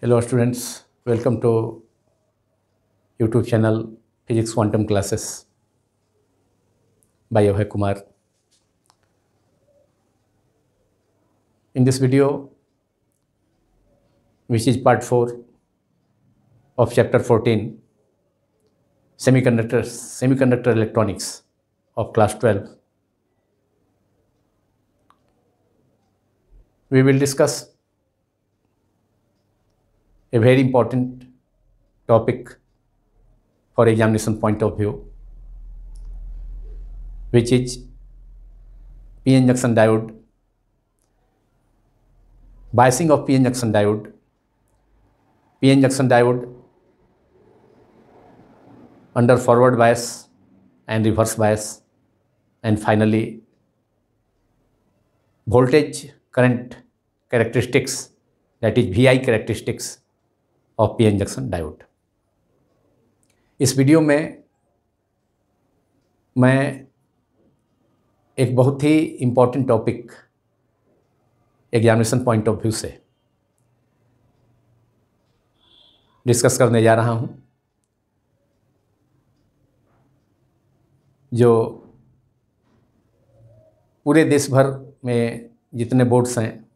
Hello students, welcome to YouTube channel Physics Quantum Classes by Abhay Kumar. In this video, which is part 4 of chapter 14, Semiconductors, Semiconductor Electronics of class 12, we will discuss a very important topic for examination point of view, which is PN junction diode, biasing of PN junction diode, PN junction diode under forward bias and reverse bias, and finally voltage current characteristics that is VI characteristics और P injection diode इस video में मैं एक बहुत ही important topic examination point of view से discuss करने जा रहा हूँ जो पूरे देश भर में जितने बोर्ड्स हैं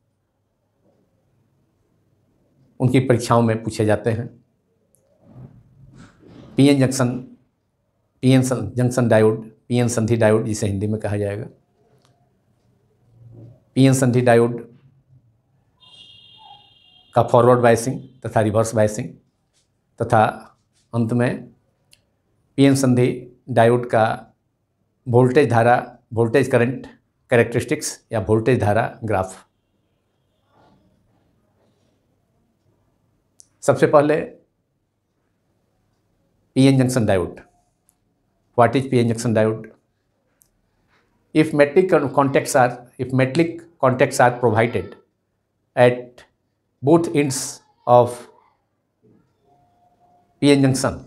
उनकी परीक्षाओं में पूछे जाते हैं PN junction PN junction diode PN संधि डायोड जिसे हिंदी में कहा जाएगा पीएन संधि डायोड का फॉरवर्ड बायसिंग तथा रिवर्स बाइसिंग तथा अंत में पीएन संधि डायोड का वोल्टेज धारा वोल्टेज करंट कैरेक्टरिस्टिक्स या वोल्टेज धारा ग्राफ सबसे पहले P N junction diode what is P N junction diode if metric contacts are if metric contacts are provided at both ends of P N junction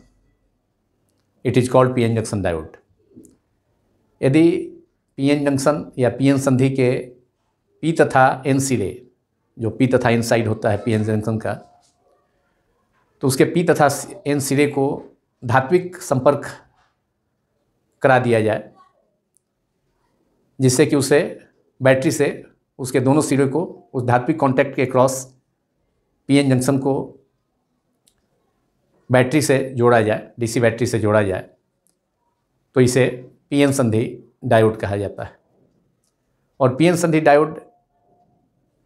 it is called P N junction diode यदि P N junction या P N संधि के P तथा N सिरे जो P तथा N side होता है पी एन जंक्शन का तो उसके पी तथा एन सिरे को धात्विक संपर्क करा दिया जाए जिससे कि उसे बैटरी से उसके दोनों सिरे को उस धात्विक कांटेक्ट के क्रॉस पीएन जंक्शन को बैटरी से जोड़ा जाए डीसी बैटरी से जोड़ा जाए तो इसे पीएन संधि डायोड कहा जाता है और पीएन संधि डायोड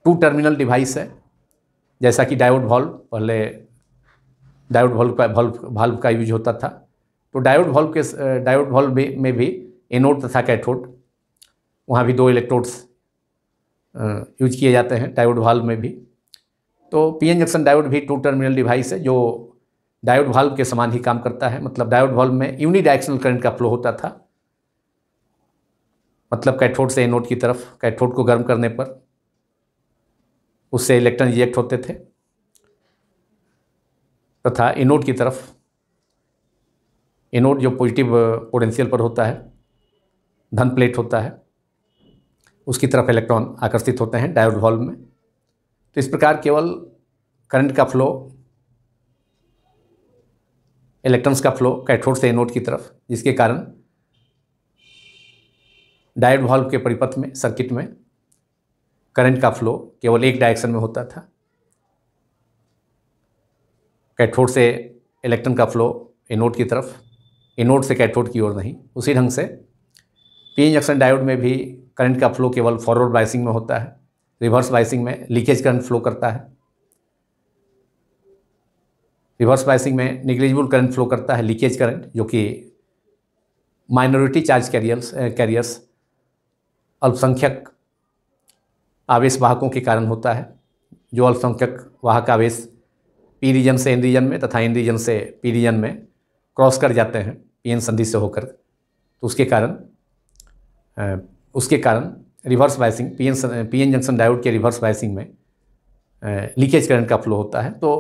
टू टर्मिनल डिवाइस है जैसा कि डायोड वॉल्व पहले डायोड वॉल्व का वॉल्व वाल्व का यूज होता था तो डायोड वॉल्व के डायोड वॉल्व में भी एनोड तथा कैथोड वहाँ भी दो इलेक्ट्रोड्स यूज किए जाते हैं डायोड वॉल्व में भी तो पीएन जंक्शन डायोड भी टू टर्मिनल डिवाइस है जो डायोड वॉल्व के समान ही काम करता है मतलब डायोड वॉल्व में यूनी डायरेक्शनल करंट का फ्लो होता था मतलब कैथोड से एनोड की तरफ कैथोड को गर्म करने पर उससे इलेक्ट्रॉन इजेक्ट होते थे तथा इनोड की तरफ इनोड जो पॉजिटिव पोटेंशियल पर होता है धन प्लेट होता है उसकी तरफ इलेक्ट्रॉन आकर्षित होते हैं डायोड वॉल्व में तो इस प्रकार केवल करंट का फ्लो इलेक्ट्रॉन्स का फ्लो कैथोड से एनोड की तरफ जिसके कारण डायोड वॉल्व के परिपथ में सर्किट में करंट का फ्लो केवल एक डायरेक्शन में होता था कैथोड से इलेक्ट्रॉन का फ्लो एनोड की तरफ एनोड से कैथोड की ओर नहीं उसी ढंग से पी जंक्शन डायोड में भी करंट का फ्लो केवल फॉरवर्ड बाइसिंग में होता है रिवर्स बाइसिंग में लीकेज करंट फ्लो करता है रिवर्स बाइसिंग में निग्लिजिबल करंट फ्लो करता है लीकेज करंट जो कि माइनॉरिटी चार्ज कैरियर्स कैरियर्स अल्पसंख्यक आवेश वाहकों के कारण होता है जो अल्पसंख्यक वाहक आवेश पी रीजन से इन रीजन में तथा इन रीजन से पी रीजन में क्रॉस कर जाते हैं पी एन संधि से होकर तो उसके कारण उसके कारण reverse biasing P N P N junction diode के रिवर्स बाइसिंग में लीकेज करंट का फ्लो होता है तो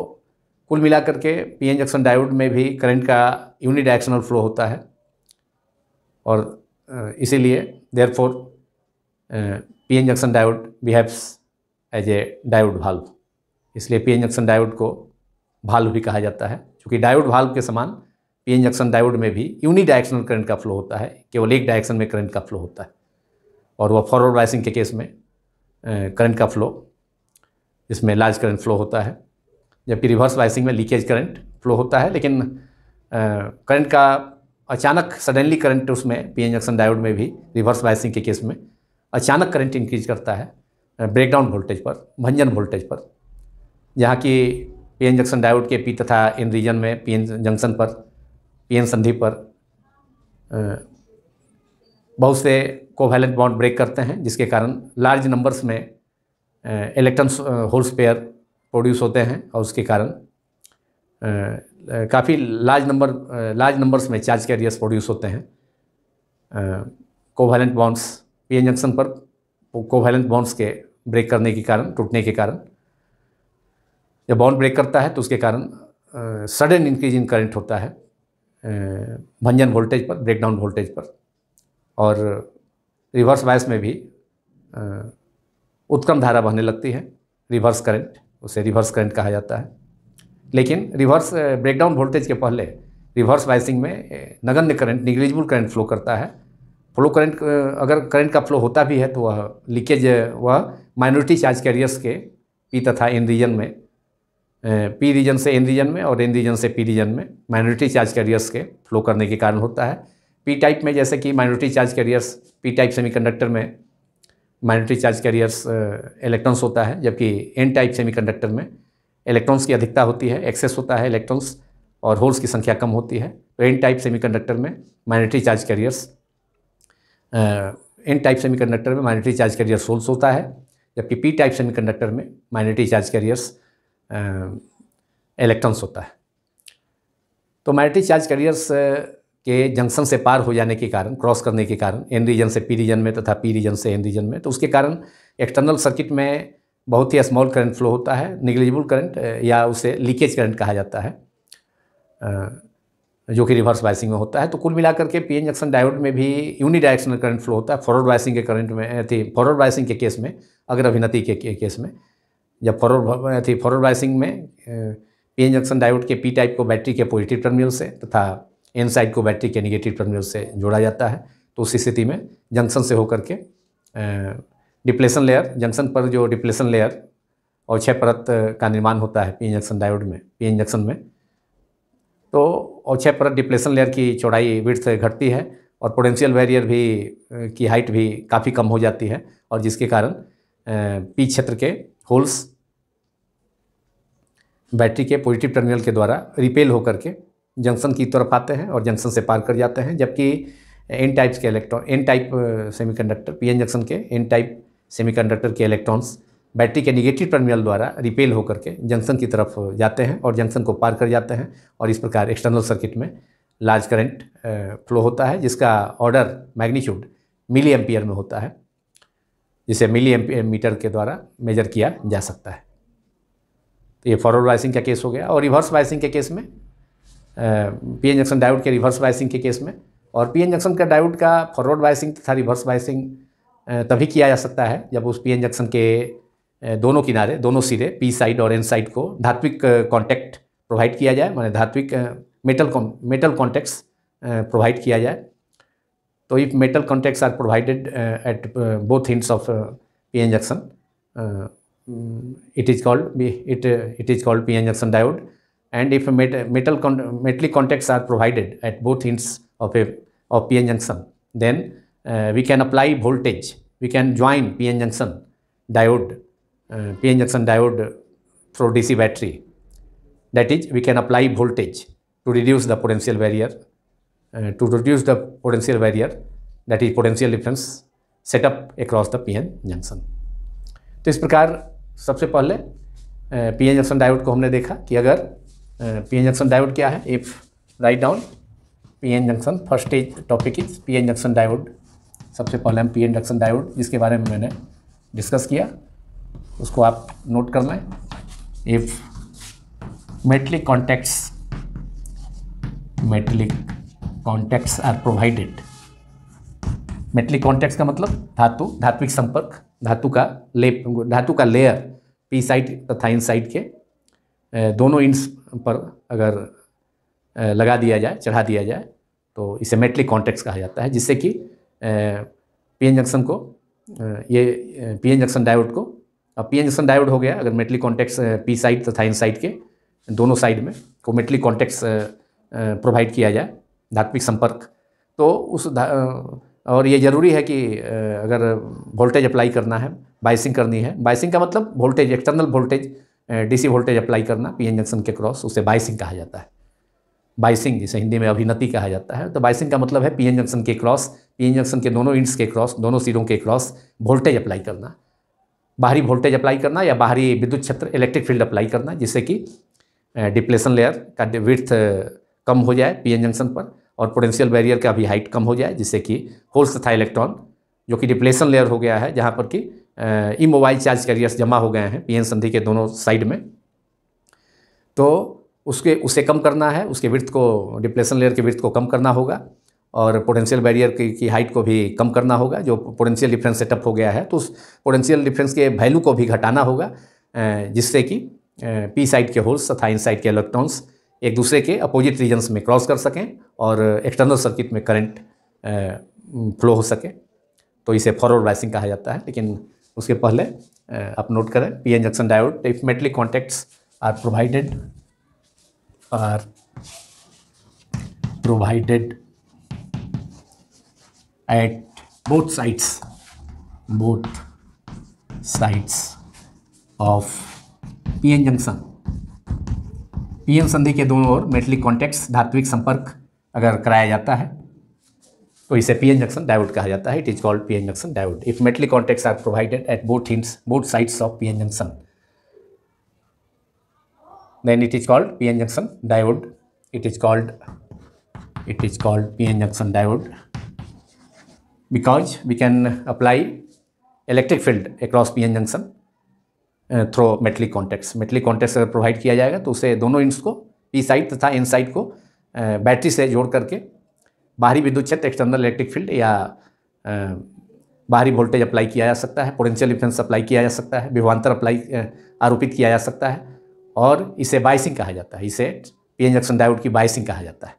कुल मिलाकर के पी एन जंक्शन डायोड में भी करंट का यूनि डायरेक्शनल फ्लो होता है और इसीलिए therefore P N junction diode behaves as a diode valve इसलिए पी एन जंक्शन डायोड को भाल्व भी कहा जाता है क्योंकि डायोड भाल्व के समान पी जंक्शन डायोड में भी यूनी डायरेक्शनल करंट का फ्लो होता है केवल एक डायरेक्शन में करंट का फ्लो होता है और वह फॉरवर्ड वाइसिंग के केस में करंट का फ्लो इसमें लार्ज करंट फ्लो होता है जबकि रिवर्स बाइसिंग में लीकेज करंट फ्लो होता है लेकिन करंट का अचानक सडनली करंट उसमें पी जंक्शन डायोड में भी रिवर्स बाइसिंग के केस में अचानक करंट इंक्रीज करता है ब्रेकडाउन वोल्टेज पर भंजन वोल्टेज पर जहाँ की पीएन जंक्शन डायोड के पी तथा इन रीजन में पीएन जंक्शन पर पीएन संधि पर बहुत से कोवैलेंट बॉन्ड ब्रेक करते हैं जिसके कारण लार्ज नंबर्स में इलेक्ट्रॉन होल्स पेयर प्रोड्यूस होते हैं और उसके कारण काफ़ी लार्ज नंबर लार्ज नंबर्स में चार्ज कैरियर्स प्रोड्यूस होते हैं कोवैलेंट बॉन्ड्स पीएन जंक्शन पर कोवैलेंट बॉन्ड्स के ब्रेक करने के कारण टूटने के कारण जब बाउंड ब्रेक करता है तो उसके कारण सडन इंक्रीज इन करंट होता है भंजन वोल्टेज पर ब्रेकडाउन वोल्टेज पर और रिवर्स वायस में भी उत्क्रम धारा बहने लगती है रिवर्स करंट उसे रिवर्स करंट कहा जाता है लेकिन रिवर्स ब्रेकडाउन वोल्टेज के पहले रिवर्स वाइसिंग में नगण्य करंट निग्लिजिबल करंट फ्लो करता है फ्लो करंट अगर करंट का फ्लो होता भी है तो वह लीकेज वह माइनॉरिटी चार्ज कैरियर्स के पी तथा इन रीजन में पी रीजन से एन रीजन में और एन रीजन से पी रीजन में माइनॉरिटी चार्ज कैरियर्स के फ्लो करने के कारण होता है पी टाइप में जैसे कि minority charge carriers P type semiconductor में माइनॉरिटी चार्ज कैरियर्स इलेक्ट्रॉन्स होता है जबकि एन टाइप सेमीकंडक्टर में इलेक्ट्रॉन्स की अधिकता होती है एक्सेस होता है इलेक्ट्रॉन्स और होल्स की संख्या कम होती है तो एन टाइप सेमीकंडक्टर में minority charge carriers N type semiconductor में माइनॉरिटी चार्ज कैरियर्स होल्स होता है जबकि पी टाइप सेमीकंडक्टर में माइनॉरिटी चार्ज कैरियर्स इलेक्ट्रॉन्स होता है तो मैग्नेटिक चार्ज कैरियर्स के जंक्शन से पार हो जाने के कारण क्रॉस करने के कारण एन रीजन से पी रीजन में तथा पी रीजन से एन रीजन में तो उसके कारण एक्सटर्नल सर्किट में बहुत ही स्मॉल करंट फ्लो होता है निगलिजिबल करंट या उसे लीकेज करंट कहा जाता है जो कि रिवर्स बाइसिंग में होता है तो कुल मिलाकर के एन जंक्शन डायोड में भी यूनी डायरेक्शनल करंट फ्लो होता है फॉरवर्ड बाइसिंग के करंट में थी फॉरवर्ड बाइसिंग के केस में अगर अभिनति के, के केस में जब फॉरवर्ड थी फॉरवर्ड बाइसिंग में पी एन जंक्शन डायोड के पी टाइप को बैटरी के पॉजिटिव टर्मिनल से तथा एन साइड को बैटरी के निगेटिव टर्मिनल से जोड़ा जाता है तो उसी स्थिति में जंक्शन से होकर के डिप्लेशन लेयर जंक्शन पर जो डिप्लेशन लेयर और छः परत का निर्माण होता है पी एन जंक्शन डायोड में पी जंक्शन में तो और छः परत डिप्लेशन लेयर की चौड़ाई विड्थ घटती है और पोटेंशियल बैरियर भी की हाइट भी काफ़ी कम हो जाती है और जिसके कारण पी क्षेत्र के होल्स बैटरी के पॉजिटिव टर्मिनल के द्वारा रिपेल होकर के जंक्शन की तरफ आते हैं और जंक्शन से पार कर जाते हैं जबकि एन टाइप्स के electron N type semiconductor PN junction के एन टाइप सेमीकंडक्टर के इलेक्ट्रॉन्स बैटरी के निगेटिव टर्मिनल द्वारा रिपेल होकर के जंक्शन की तरफ uh, जाते हैं और जंक्शन को पार कर जाते हैं और इस प्रकार एक्सटर्नल सर्किट में लार्ज करंट फ्लो होता है जिसका ऑर्डर मैग्नीट्यूड मिली एम्पियर में होता है जिसे मिली मीटर के द्वारा मेजर किया जा सकता है तो ये फॉरवर्ड बाइसिंग का केस हो गया और रिवर्स बाइसिंग के केस में पी एन जंक्शन डायोड के रिवर्स बाइसिंग के केस में और पी एन जंक्शन का डायोड का फॉरवर्ड बाइसिंग तथा रिवर्स बाइसिंग तभी किया जा सकता है जब उस पी एन जंक्शन के दोनों किनारे दोनों सिरे पी साइड और एन साइड को धात्विक कॉन्टैक्ट प्रोवाइड किया जाए माने धात्विक मेटल मेटल कॉन्टैक्ट्स प्रोवाइड किया जाए So if metal contacts are provided uh, at uh, both ends of uh, p-n junction, it is called it it is called p-n junction diode. And if metal metal con metallic contacts are provided at both ends of a of p-n junction, then we can apply voltage. We can join p-n junction diode uh, p-n junction diode through DC battery. That is, we can apply voltage to reduce the potential barrier uh, to reduce the potential barrier that is potential difference setup across the PN junction तो इस प्रकार सबसे पहले P N junction diode को हमने देखा कि अगर पी एन जंक्शन डायोड क्या है if write down P N junction first as topic is P N junction diode सबसे पहले हम पी एन जंक्शन डायोड जिसके बारे में मैंने डिस्कस किया उसको आप नोट कर लें if metallic contacts metallic contacts are provided metallic contacts का मतलब धातु धात्विक संपर्क धातु का लेप धातु का लेयर पी साइड तथा इन साइड के दोनों इंस पर अगर लगा दिया जाए चढ़ा दिया जाए तो इसे मेटलिक कॉन्टैक्ट्स कहा जाता है जिससे कि पी एन जंक्शन को ये पी एन जंक्शन डायोड को अब पी एन जंक्शन डायोड हो गया अगर मेटलिक कॉन्टैक्ट्स पी साइड तथा इन साइड के दोनों साइड में को मेटलिक कॉन्टैक्ट्स प्रोवाइड किया जाए धात्विक संपर्क तो उस और ये ज़रूरी है कि अगर वोल्टेज अप्लाई करना है बाइसिंग करनी है बाइसिंग का मतलब voltage external voltage DC voltage apply करना पीएन जंक्शन के क्रॉस उसे बाइसिंग कहा जाता है बाइसिंग जिसे हिंदी में अभिनति कहा जाता है तो बाइसिंग का मतलब है पीएन जंक्शन के क्रॉस पीएन जंक्शन के दोनों इंड्स के क्रॉस दोनों सिरों के क्रॉस वोल्टेज अप्लाई करना बाहरी वोल्टेज अप्लाई करना या बाहरी विद्युत क्षेत्र इलेक्ट्रिक फील्ड अप्लाई करना जिससे कि डिप्लेशन लेयर का विर्थ कम हो जाए पीएन जंक्शन पर और पोटेंशियल बैरियर का भी हाइट कम हो जाए जिससे कि होल्स तथा इलेक्ट्रॉन जो कि डिप्लेशन लेयर हो गया है जहाँ पर कि ई मोबाइल चार्ज कैरियर्स जमा हो गए हैं पीएन संधि के दोनों साइड में तो उसके उसे कम करना है उसके वृत्त को डिप्लेशन लेयर के वृत्त को कम करना होगा और पोटेंशियल बैरियर की, की हाइट को भी कम करना होगा जो पोटेंशियल डिफरेंस सेटअप हो गया है तो उस पोटेंशियल डिफरेंस के वैल्यू को भी घटाना होगा जिससे कि पी साइड के होल्स तथा इन साइड के इलेक्ट्रॉन्स एक दूसरे के अपोजिट रीजन्स में क्रॉस कर सकें और एक्सटर्नल सर्किट में करंट फ्लो हो सके तो इसे फॉरवर्ड बाइसिंग कहा जाता है लेकिन उसके पहले आप नोट करें P N junction diode if metallic contacts are provided are provided at both sides both sides of P N junction PN संधि के दोनों ओर मेटलिक कॉन्टैक्ट्स धात्विक संपर्क अगर कराया जाता है तो इसे पीएन जंक्शन डायोड कहा जाता है it is called PN junction diode if metallic contact are provided at both ends both sides of PN junction then it is called pn it is called it is called P N pn junction because we can apply electric field across P N junction through metallic contacts metallic contacts अगर provide किया जाएगा तो उसे दोनों इंस को P side तथा N side को बैटरी uh, से जोड़ करके बाहरी विद्युत क्षेत्र एक्सटर्नल इलेक्ट्रिक फील्ड या uh, बाहरी वोल्टेज अप्लाई किया जा सकता है पोटेंशियल इफेंस अप्लाई किया जा सकता है विभवान्तर अप्लाई uh, आरोपित किया जा सकता है और इसे बाइसिंग कहा जाता है इसे पी एन जक्शन डायोड की बाइसिंग कहा जाता है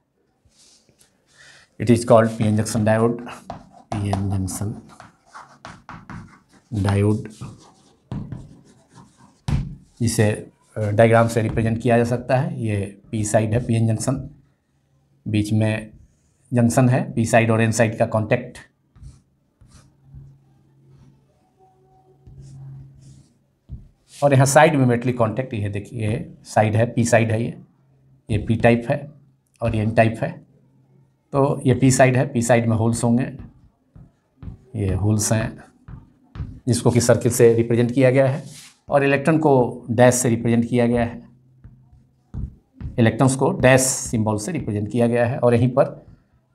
it is called P N junction diode P N junction diode जिसे डायग्राम से रिप्रेजेंट किया जा सकता है ये पी साइड है पी एन जंक्शन बीच में जंक्शन है पी साइड और एन साइड का कांटेक्ट और यहाँ साइड में मेटली कॉन्टैक्ट ये देखिए साइड है पी साइड है ये ये पी टाइप है और ये एन टाइप है तो ये पी साइड है पी साइड में होल्स होंगे ये होल्स हैं जिसको कि सर्किल से रिप्रेजेंट किया गया है और इलेक्ट्रॉन को डैश से रिप्रेजेंट किया गया है इलेक्ट्रॉन्स को डैश सिंबल से रिप्रेजेंट किया गया है और यहीं पर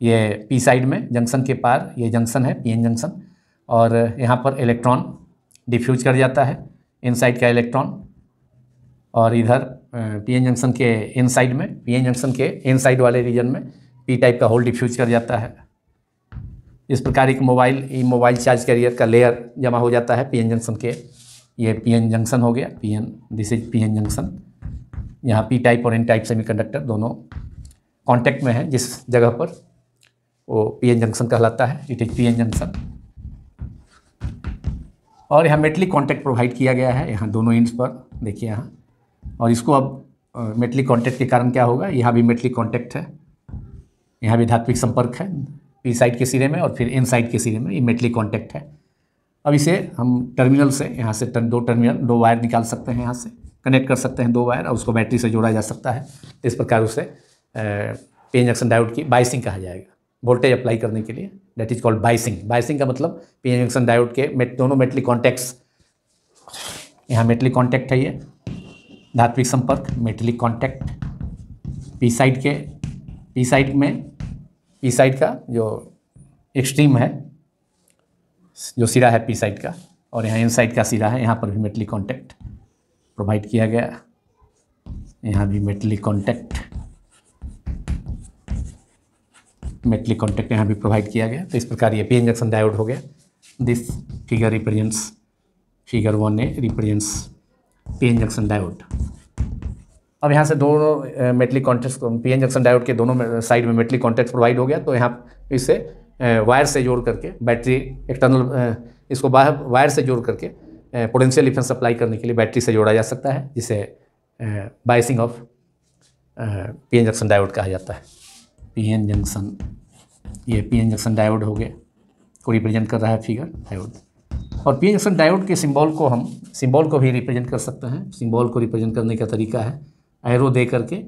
ये पी साइड में जंक्शन के पार ये जंक्शन है पीएन जंक्शन और यहाँ पर इलेक्ट्रॉन डिफ्यूज कर जाता है इनसाइड का इलेक्ट्रॉन और इधर पीएन जंक्शन के इनसाइड में पीएन जंक्शन के इनसाइड वाले रीजन में पी टाइप का होल डिफ्यूज कर जाता है इस प्रकार एक मोबाइल मोबाइल चार्ज कैरियर का लेयर जमा हो जाता है एन जंक्शन के ये पीएन जंक्शन हो गया PN this is PN junction यहाँ पी टाइप और एन टाइप सेमीकंडक्टर दोनों कांटेक्ट में है जिस जगह पर वो पीएन जंक्शन कहलाता है इट इज पीएन जंक्शन और यहाँ मेटलिक कांटेक्ट प्रोवाइड किया गया है यहाँ दोनों इंड्स पर देखिए यहाँ और इसको अब मेटलिक कॉन्टैक्ट के कारण क्या होगा यहाँ भी मेटलिक कॉन्टैक्ट है यहाँ भी धात्विक संपर्क है पी साइड के सिरे में और फिर एन साइड के सिरे में ये मेटलिक कॉन्टैक्ट है अब इसे हम टर्मिनल से यहाँ से दो टर्मिनल दो वायर निकाल सकते हैं यहाँ से कनेक्ट कर सकते हैं दो वायर और उसको बैटरी से जोड़ा जा सकता है इस प्रकार उसे पी जंक्शन डायोड की बाइसिंग कहा जाएगा वोल्टेज अप्लाई करने के लिए that is called biasing biasing का मतलब पी जंक्शन डायोड के मेट दोनों मेटली कॉन्टैक्ट्स यहाँ मेटली कॉन्टैक्ट है ये धात्विक संपर्क मेटली कॉन्टैक्ट पी साइड के पी साइड में पी साइड का जो एक्सट्रीम है जो सिरा है पी साइड का और यहाँ इन साइड का सिरा है यहाँ पर भी मेटली कॉन्टैक्ट प्रोवाइड किया गया यहाँ भी मेटली कॉन्टैक्ट मेटली कॉन्टैक्ट यहाँ भी प्रोवाइड किया गया तो इस प्रकार ये पी इंजेक्शन डायोड हो गया this figure represents figure one A represents P injection diode अब यहाँ से दोनों uh, metallic contact P N junction diode के दोनों साइड uh, में मेटली कॉन्टैक्ट प्रोवाइड हो गया तो यहाँ इससे वायर से जोड़ करके बैटरी एक्सटर्नल इसको वायर से जोड़ करके पोटेंशियल डिफेंस अप्लाई करने के लिए बैटरी से जोड़ा जा सकता है जिसे biasing of P N junction diode कहा जाता है पी एन जंक्शन ये पी एन जंक्शन डायोड हो गए को रिप्रेजेंट कर रहा है फिगर डायोड और पी जंक्शन डायोड के सिंबल को हम सिंबल को भी रिप्रेजेंट कर सकते हैं सिंबल को रिप्रेजेंट करने का तरीका है एरो दे करके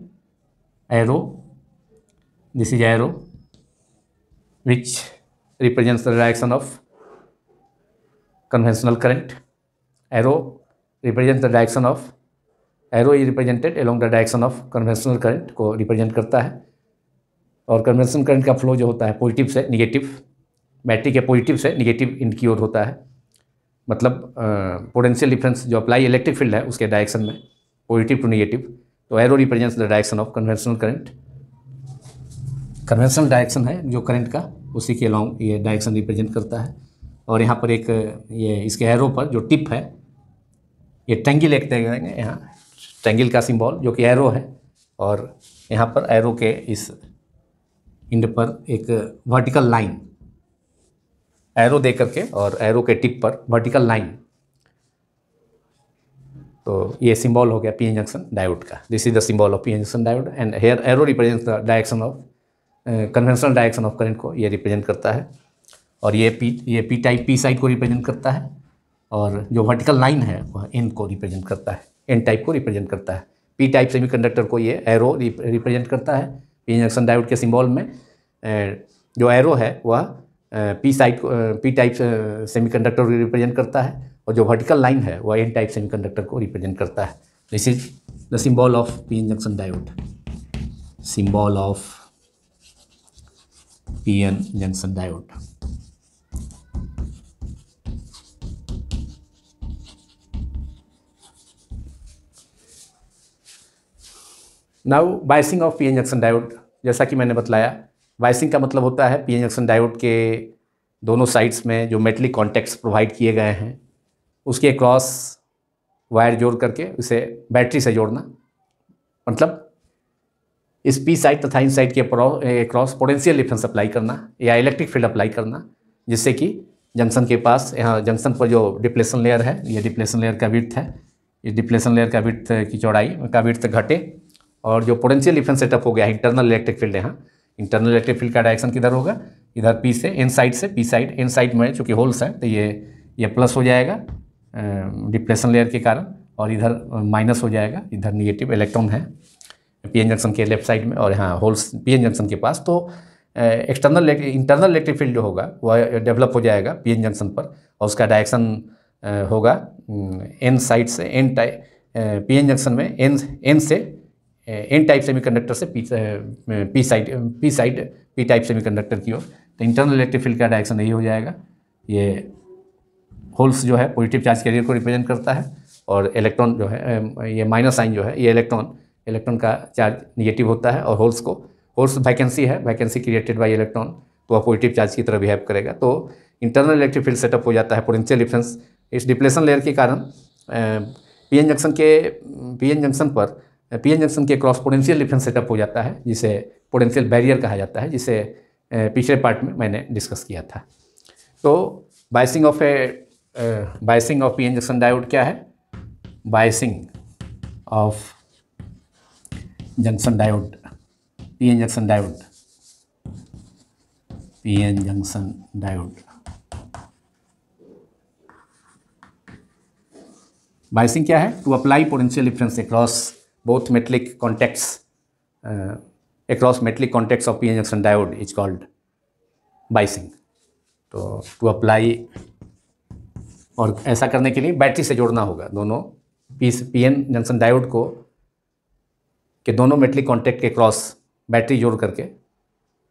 arrow this is arrow which represents the direction of conventional current. Arrow represents the direction of arrow is represented along the direction of conventional current ko represent karta hai aur conventional current ka flow jo hota hai positive se negative battery ke positive se negative in इनकी ओर होता है मतलब potential difference जो apply electric field है उसके direction में positive to negative तो arrow represents the direction of conventional current conventional direction है जो करंट का उसी के अलॉन्ग ये डायरेक्शन रिप्रेजेंट करता है और यहाँ पर एक ये इसके एरो पर जो टिप है ये टेंगिल एक देखेंगे यहाँ टेंगिल का सिंबल जो कि एरो है और यहाँ पर एरो के इस इंड पर एक वर्टिकल लाइन एरो दे करके और एरो के टिप पर वर्टिकल लाइन तो ये सिंबल हो गया पी एन जंक्शन डायोड का this is the symbol of P N junction diode and here arrow represent the direction of conventional direction of current को ये रिप्रेजेंट करता है और ये पी ये पी टाइप पी साइड को रिप्रेजेंट करता है और जो वर्टिकल लाइन है वह एन को रिप्रेजेंट करता है एन टाइप को रिप्रेजेंट करता है पी टाइप सेमी कंडक्टर को ये एरो रिप्रेजेंट करता है पी इंजेक्शन डायोड के सिम्बॉल में जो एरो है वह P side P type semiconductor को रिप्रेजेंट करता है और जो वर्टिकल लाइन है वह एन टाइप सेमी कंडक्टर को रिप्रेजेंट करता है this is the symbol of P injection diode symbol of PN junction diode now biasing of PN junction diode जैसा कि मैंने बतलाया बाइसिंग का मतलब होता है पीएन जंक्शन डायोड के दोनों साइड्स में जो मेटलिक कॉन्टैक्ट्स प्रोवाइड किए गए हैं उसके क्रॉस वायर जोड़ करके उसे बैटरी से जोड़ना मतलब इस पी साइड तथा इन साइड के क्रॉस पोटेंशियल डिफेंस अप्लाई करना या इलेक्ट्रिक फील्ड अप्लाई करना जिससे कि जंक्शन के पास यहाँ जंक्शन पर जो डिप्लेशन लेयर है ये डिप्लेशन लेयर का विर्थ है इस डिप्लेशन लेयर का विर्थ की चौड़ाई का विर्थ घटे और जो पोटेंशियल डिफेंस सेटअप हो गया इंटरनल इलेक्ट्रिक फील्ड यहाँ इंटरनल इलेक्ट्रिक फील्ड का डायरेक्शन किधर होगा इधर पी से इन साइड से पी साइड इन साइड में चूँकि होल्स है तो ये ये प्लस हो जाएगा डिप्रेशन लेयर के कारण और इधर माइनस हो जाएगा इधर निगेटिव इलेक्ट्रॉन है पी एन जंक्शन के लेफ्ट साइड में और यहाँ होल्स पी एन जंक्शन के पास तो एक्सटर्नल इंटरनल इलेक्ट्रिक फील्ड जो होगा वह डेवलप हो जाएगा पी एन जंक्शन पर और उसका डायरेक्शन होगा एन साइड से N type P N junction में एन एन से एन टाइप सेमीकंडक्टर से P P side P side P type semiconductor की ओर तो इंटरनल इलेक्ट्रिक फील्ड का डायरेक्शन यही हो जाएगा ये होल्स जो है पॉजिटिव चार्ज कैरियर को रिप्रेजेंट करता है और इलेक्ट्रॉन जो है ये माइनस साइन जो है ये इलेक्ट्रॉन इलेक्ट्रॉन का चार्ज निगेटिव होता है और होल्स को होल्स वैकेंसी है वैकेंसी क्रिएटेड बाई इलेक्ट्रॉन तो वह पॉजिटिव चार्ज की तरह बिहेव करेगा तो इंटरनल इलेक्ट्रिक फील्ड सेटअप हो जाता है पोटेंशियल डिफरेंस इस डिप्लेशन लेयर के कारण पी एन जंक्शन के पी एन जंक्शन पर पी एन जंक्शन के क्रॉस पोटेंशियल डिफरेंस सेटअप हो जाता है जिसे पोटेंशियल बैरियर कहा जाता है जिसे पिछले पार्ट में मैंने डिस्कस किया था तो biasing of A biasing of P N junction diode क्या है biasing of junction diode PN junction diode PN junction diode biasing क्या है to apply potential difference across both metallic contacts across metallic contacts of P N n diode is called biasing तो to apply और ऐसा करने के लिए battery से जोड़ना होगा दोनों P P N junction diode को कि दोनों मेटलिक कॉन्टैक्ट के क्रॉस बैटरी जोड़ करके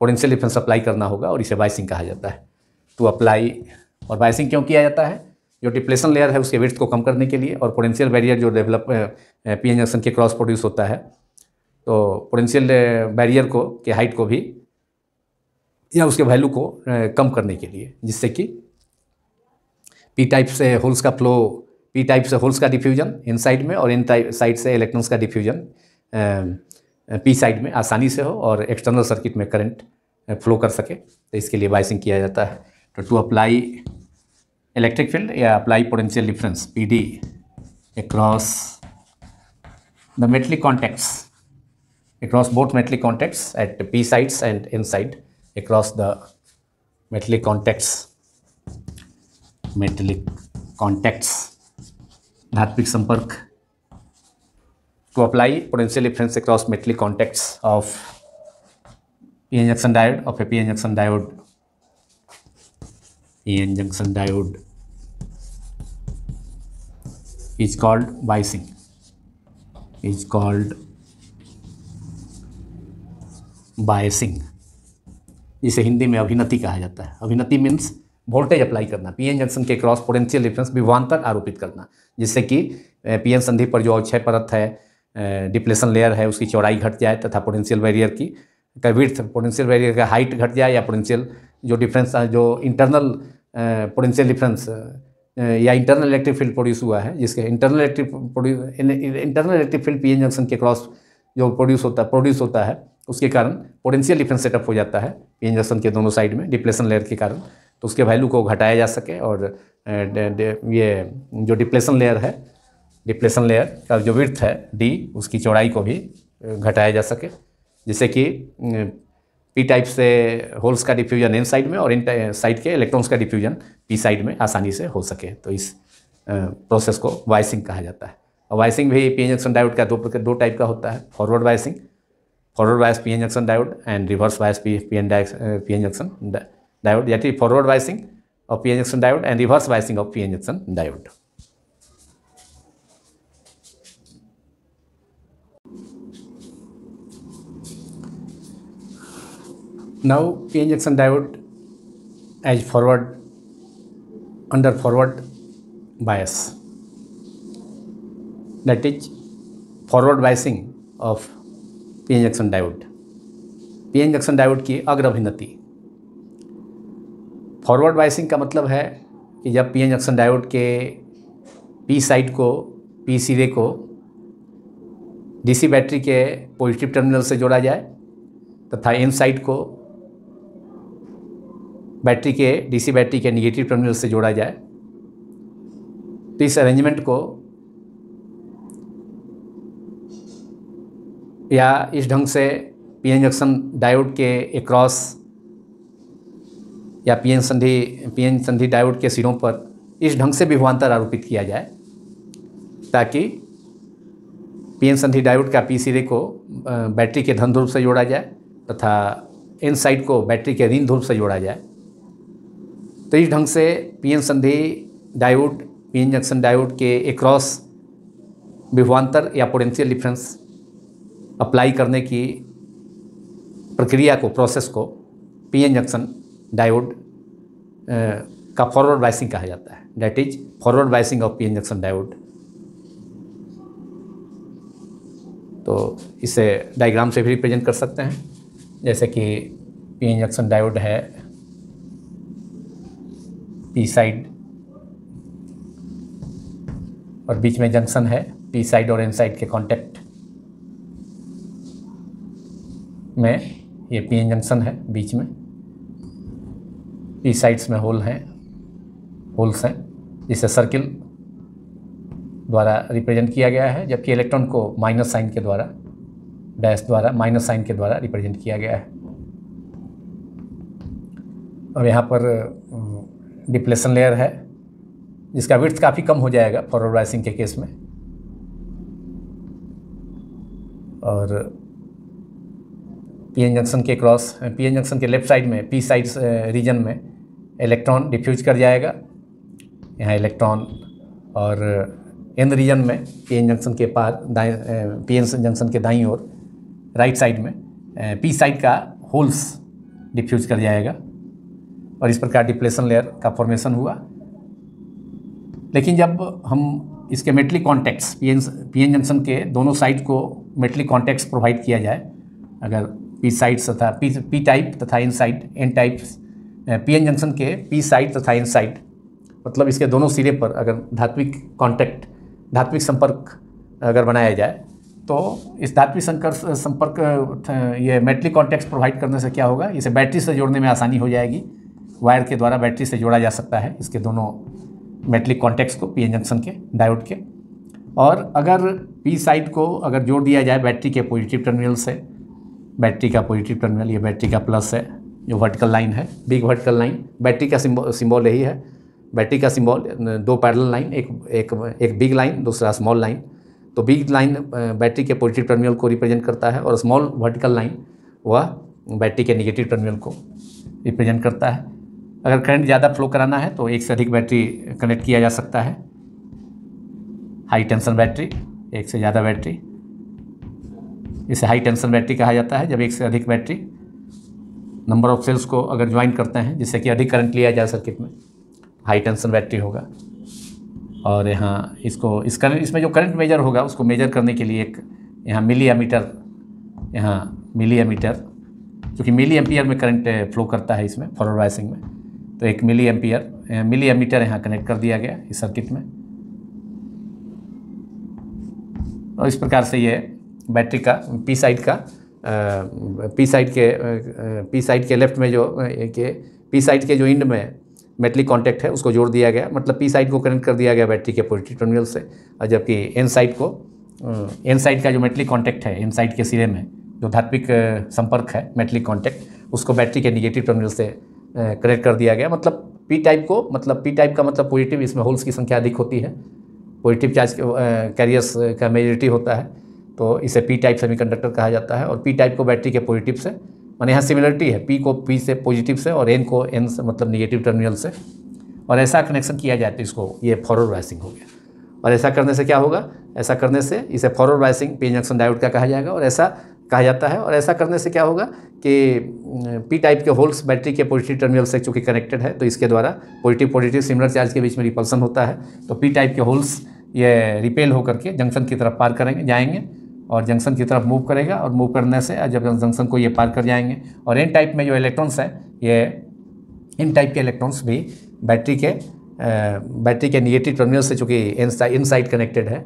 पोटेंशियल डिफेंस अप्लाई करना होगा और इसे बाइसिंग कहा जाता है टू तो अप्लाई और बाइसिंग क्यों किया जाता है जो डिप्लेशन लेयर है उसके वेट को कम करने के लिए और पोटेंशियल बैरियर जो डेवलप पी एन जंक्शन के क्रॉस प्रोड्यूस होता है तो पोटेंशियल बैरियर को के हाइट को भी या उसके वैल्यू को कम करने के लिए जिससे कि पी टाइप से होल्स का फ्लो पी टाइप से होल्स का डिफ्यूजन इन साइड में और इन टाइप साइड से इलेक्ट्रॉन्स का डिफ्यूजन पी साइड में आसानी से हो और एक्सटर्नल सर्किट में करंट फ्लो कर सके तो इसके लिए बाइसिंग किया जाता है तो टू अप्लाई इलेक्ट्रिक फील्ड या apply potential difference P D across the metallic contacts across both metallic contacts at P sides and N side across the metallic contacts metallic contacts धात्विक संपर्क to apply potential difference across metallic contacts of p-n junction diode of a p-n junction diode p-n junction diode is called biasing is called biasing इसे हिंदी में अभिनति कहा जाता है अभिनति means voltage apply करना PN junction के क्रॉस पोटेंशियल डिफरेंस विवान्तर आरोपित करना जिससे कि पीएन संधि पर जो अक्षय परत है डिप्लेशन लेयर है उसकी चौड़ाई घट जाए तथा पोटेंशियल बैरियर की का विर्थ पोटेंशियल बैरियर का हाइट घट जाए या पोटेंशियल जो डिफरेंस जो इंटरनल पोटेंशियल डिफरेंस या इंटरनल इलेक्ट्रिक फील्ड प्रोड्यूस हुआ है जिसके internal electric produce internal electric field P junction के क्रॉस जो प्रोड्यूस होता है प्रोड्यूस होता है उसके कारण पोटेंशियल डिफरेंस सेटअप हो जाता है पी जंक्शन के दोनों साइड में डिप्लेशन लेयर के कारण तो उसके वैल्यू को घटाया जा सके और ये जो डिप्लेशन लेयर है डिप्लेशन लेयर का जो विर्थ है डी उसकी चौड़ाई को भी घटाया जा सके जिससे कि पी टाइप से होल्स का डिफ्यूजन एन साइड में और इन साइड के इलेक्ट्रॉन्स का डिफ्यूजन पी साइड में आसानी से हो सके तो इस प्रोसेस को वाइसिंग कहा जाता है और वाइसिंग भी पी इंजेक्शन डायोड का दो दो टाइप का होता है forward biasing forward bias P N diode and reverse bias P P N P N junction या फिर forward biasing of P N diode and reverse biasing of P injection diode now p junction diode as forward under forward bias that is forward biasing of p junction diode p junction diode की अग्रभिन्नति forward biasing का मतलब है कि जब P N junction diode के P side को P सिरे को डीसी बैटरी के पॉजिटिव टर्मिनल से जोड़ा जाए तथा एम साइड को बैटरी के डीसी बैटरी के निगेटिव टर्मिनल से जोड़ा जाए तो इस अरेंजमेंट को या इस ढंग से पीएन जंक्शन डायोड के एक्रॉस या पीएन संधि पीएन संधि डायोड के सिरों पर इस ढंग से विभवान्तर आरोपित किया जाए ताकि पीएन संधि डायोड का पी सिरे को बैटरी के धन ध्रुव से जोड़ा जाए तथा एन साइड को बैटरी के ऋण ध्रुव से जोड़ा जाए तो इस ढंग से पीएन संधि डायोड पीएन जंक्शन डायोड के एक्रॉस विभवान्तर या पोटेंशियल डिफरेंस अप्लाई करने की प्रक्रिया को प्रोसेस को पीएन जंक्शन डायोड का फॉरवर्ड बाइसिंग कहा जाता है that is forward biasing of PN junction diode तो इसे डायग्राम से भी रिप्रेजेंट कर सकते हैं जैसे कि पीएन जंक्शन डायोड है पी साइड और बीच में जंक्शन है पी साइड और एन साइड के कांटेक्ट में ये पी एन जंक्शन है बीच में पी साइड्स में होल हैं होल्स हैं जिसे सर्किल द्वारा रिप्रेजेंट किया गया है जबकि इलेक्ट्रॉन को माइनस साइन के द्वारा डैश द्वारा माइनस साइन के द्वारा रिप्रेजेंट किया गया है और यहाँ पर डिप्लेशन लेयर है जिसका विर्थ काफ़ी कम हो जाएगा फॉरवर्ड बाइसिंग के केस में और पीएन जंक्शन के क्रॉस पीएन जंक्शन के लेफ्ट साइड में पी साइड रीजन में इलेक्ट्रॉन डिफ्यूज कर जाएगा यहाँ इलेक्ट्रॉन और एन रीजन में पीएन जंक्शन के पार दाएं पीएन eh, जंक्शन के दाईं ओर राइट साइड में पी eh, साइड का होल्स डिफ्यूज कर जाएगा और इस प्रकार डिप्लेशन लेयर का फॉर्मेशन हुआ लेकिन जब हम इसके metallic contacts P N P N junction के दोनों साइड को मेटली कॉन्टैक्ट्स प्रोवाइड किया जाए अगर पी साइड तथा पी पी टाइप तथा N side N type P N junction के पी साइड तथा इन साइड मतलब इसके दोनों सिरे पर अगर धात्विक कॉन्टैक्ट धात्विक संपर्क अगर बनाया जाए तो इस धात्विक संकर्ष संपर्क ये मेटली कॉन्टैक्ट प्रोवाइड करने से क्या होगा इसे बैटरी से जोड़ने में आसानी हो जाएगी वायर के द्वारा बैटरी से जोड़ा जा सकता है इसके दोनों मेटलिक कॉन्टैक्ट्स को पी एन जंक्शन के डायोड के और अगर पी साइड को अगर जोड़ दिया जाए बैटरी के पॉजिटिव टर्मिनल से बैटरी का पॉजिटिव टर्मिनल ये बैटरी का प्लस है जो वर्टिकल लाइन है बिग वर्टिकल लाइन बैटरी का सिम्बॉल यही है बैटरी का सिम्बॉल दो पैरल लाइन एक एक एक बिग लाइन दूसरा स्मॉल लाइन तो बिग लाइन बैटरी के पॉजिटिव टर्मिनल को रिप्रेजेंट करता है और स्मॉल वर्टिकल लाइन वह बैटरी के निगेटिव टर्मिनल को रिप्रेजेंट करता है अगर करंट ज़्यादा फ्लो कराना है तो एक से अधिक बैटरी कनेक्ट किया जा सकता है हाई टेंशन बैटरी एक से ज़्यादा बैटरी इसे हाई टेंशन बैटरी कहा जाता है जब एक से अधिक बैटरी नंबर ऑफ सेल्स को अगर ज्वाइन करते हैं जिससे कि अधिक करंट लिया जाए सर्किट में हाई टेंशन बैटरी होगा और यहाँ इसको इस करंट इसमें जो करंट मेजर होगा उसको मेजर करने के लिए एक यहाँ मिली मीटर यहाँ मिली मीटर क्योंकि मिली एम्पियर में करंट फ्लो eh, करता है इसमें फॉरवर्ड बायसिंग में तो एक मिली एम्पियर मिली एमीटर यहाँ कनेक्ट कर दिया गया इस सर्किट में और इस प्रकार से ये बैटरी का पी साइड का पी साइड के पी साइड के लेफ्ट में जो के पी साइड के जो इंड में मेटलिक कांटेक्ट है उसको जोड़ दिया गया मतलब पी साइड को कनेक्ट कर दिया गया बैटरी के पॉजिटिव टर्मिनल से और जबकि एन साइड को एन साइड का जो मेटलिक कांटेक्ट है एन साइड के सिरे में जो धात्विक संपर्क है मेटलिक कांटेक्ट उसको बैटरी के निगेटिव टर्मिनल से क्रिएट कर दिया गया मतलब पी टाइप को मतलब पी टाइप का मतलब पॉजिटिव इसमें होल्स की संख्या अधिक होती है पॉजिटिव चार्ज कैरियर्स का मेजोरिटी होता है तो इसे पी टाइप कंडक्टर कहा जाता है और पी टाइप को बैटरी के पॉजिटिव से मैंने यहाँ सिमिलरिटी है पी को पी से पॉजिटिव से और एन को एन से मतलब निगेटिव टर्मिनल से और ऐसा कनेक्शन किया जाए तो इसको ये फॉरवर्ड वाइसिंग हो गया और ऐसा करने से क्या होगा ऐसा करने से इसे forward biasing P junction diode का कहा जाएगा और ऐसा कहा जाता है और ऐसा करने से क्या होगा कि पी टाइप के होल्स बैटरी के पॉजिटिव टर्मिनल से चूँकि कनेक्टेड है तो इसके द्वारा पॉजिटिव पॉजिटिव सिमिलर चार्ज के बीच में रिपल्सन होता है तो पी टाइप के होल्स ये रिपेल होकर के जंक्शन की तरफ पार करेंगे जाएंगे और जंक्शन की तरफ मूव करेगा और मूव करने से जब जंक्शन को ये पार कर जाएंगे और एन टाइप में जो इलेक्ट्रॉन्स हैं ये इन टाइप के इलेक्ट्रॉन्स भी बैटरी के बैटरी के निगेटिव टर्मिनल से चूँकि इन साइड कनेक्टेड है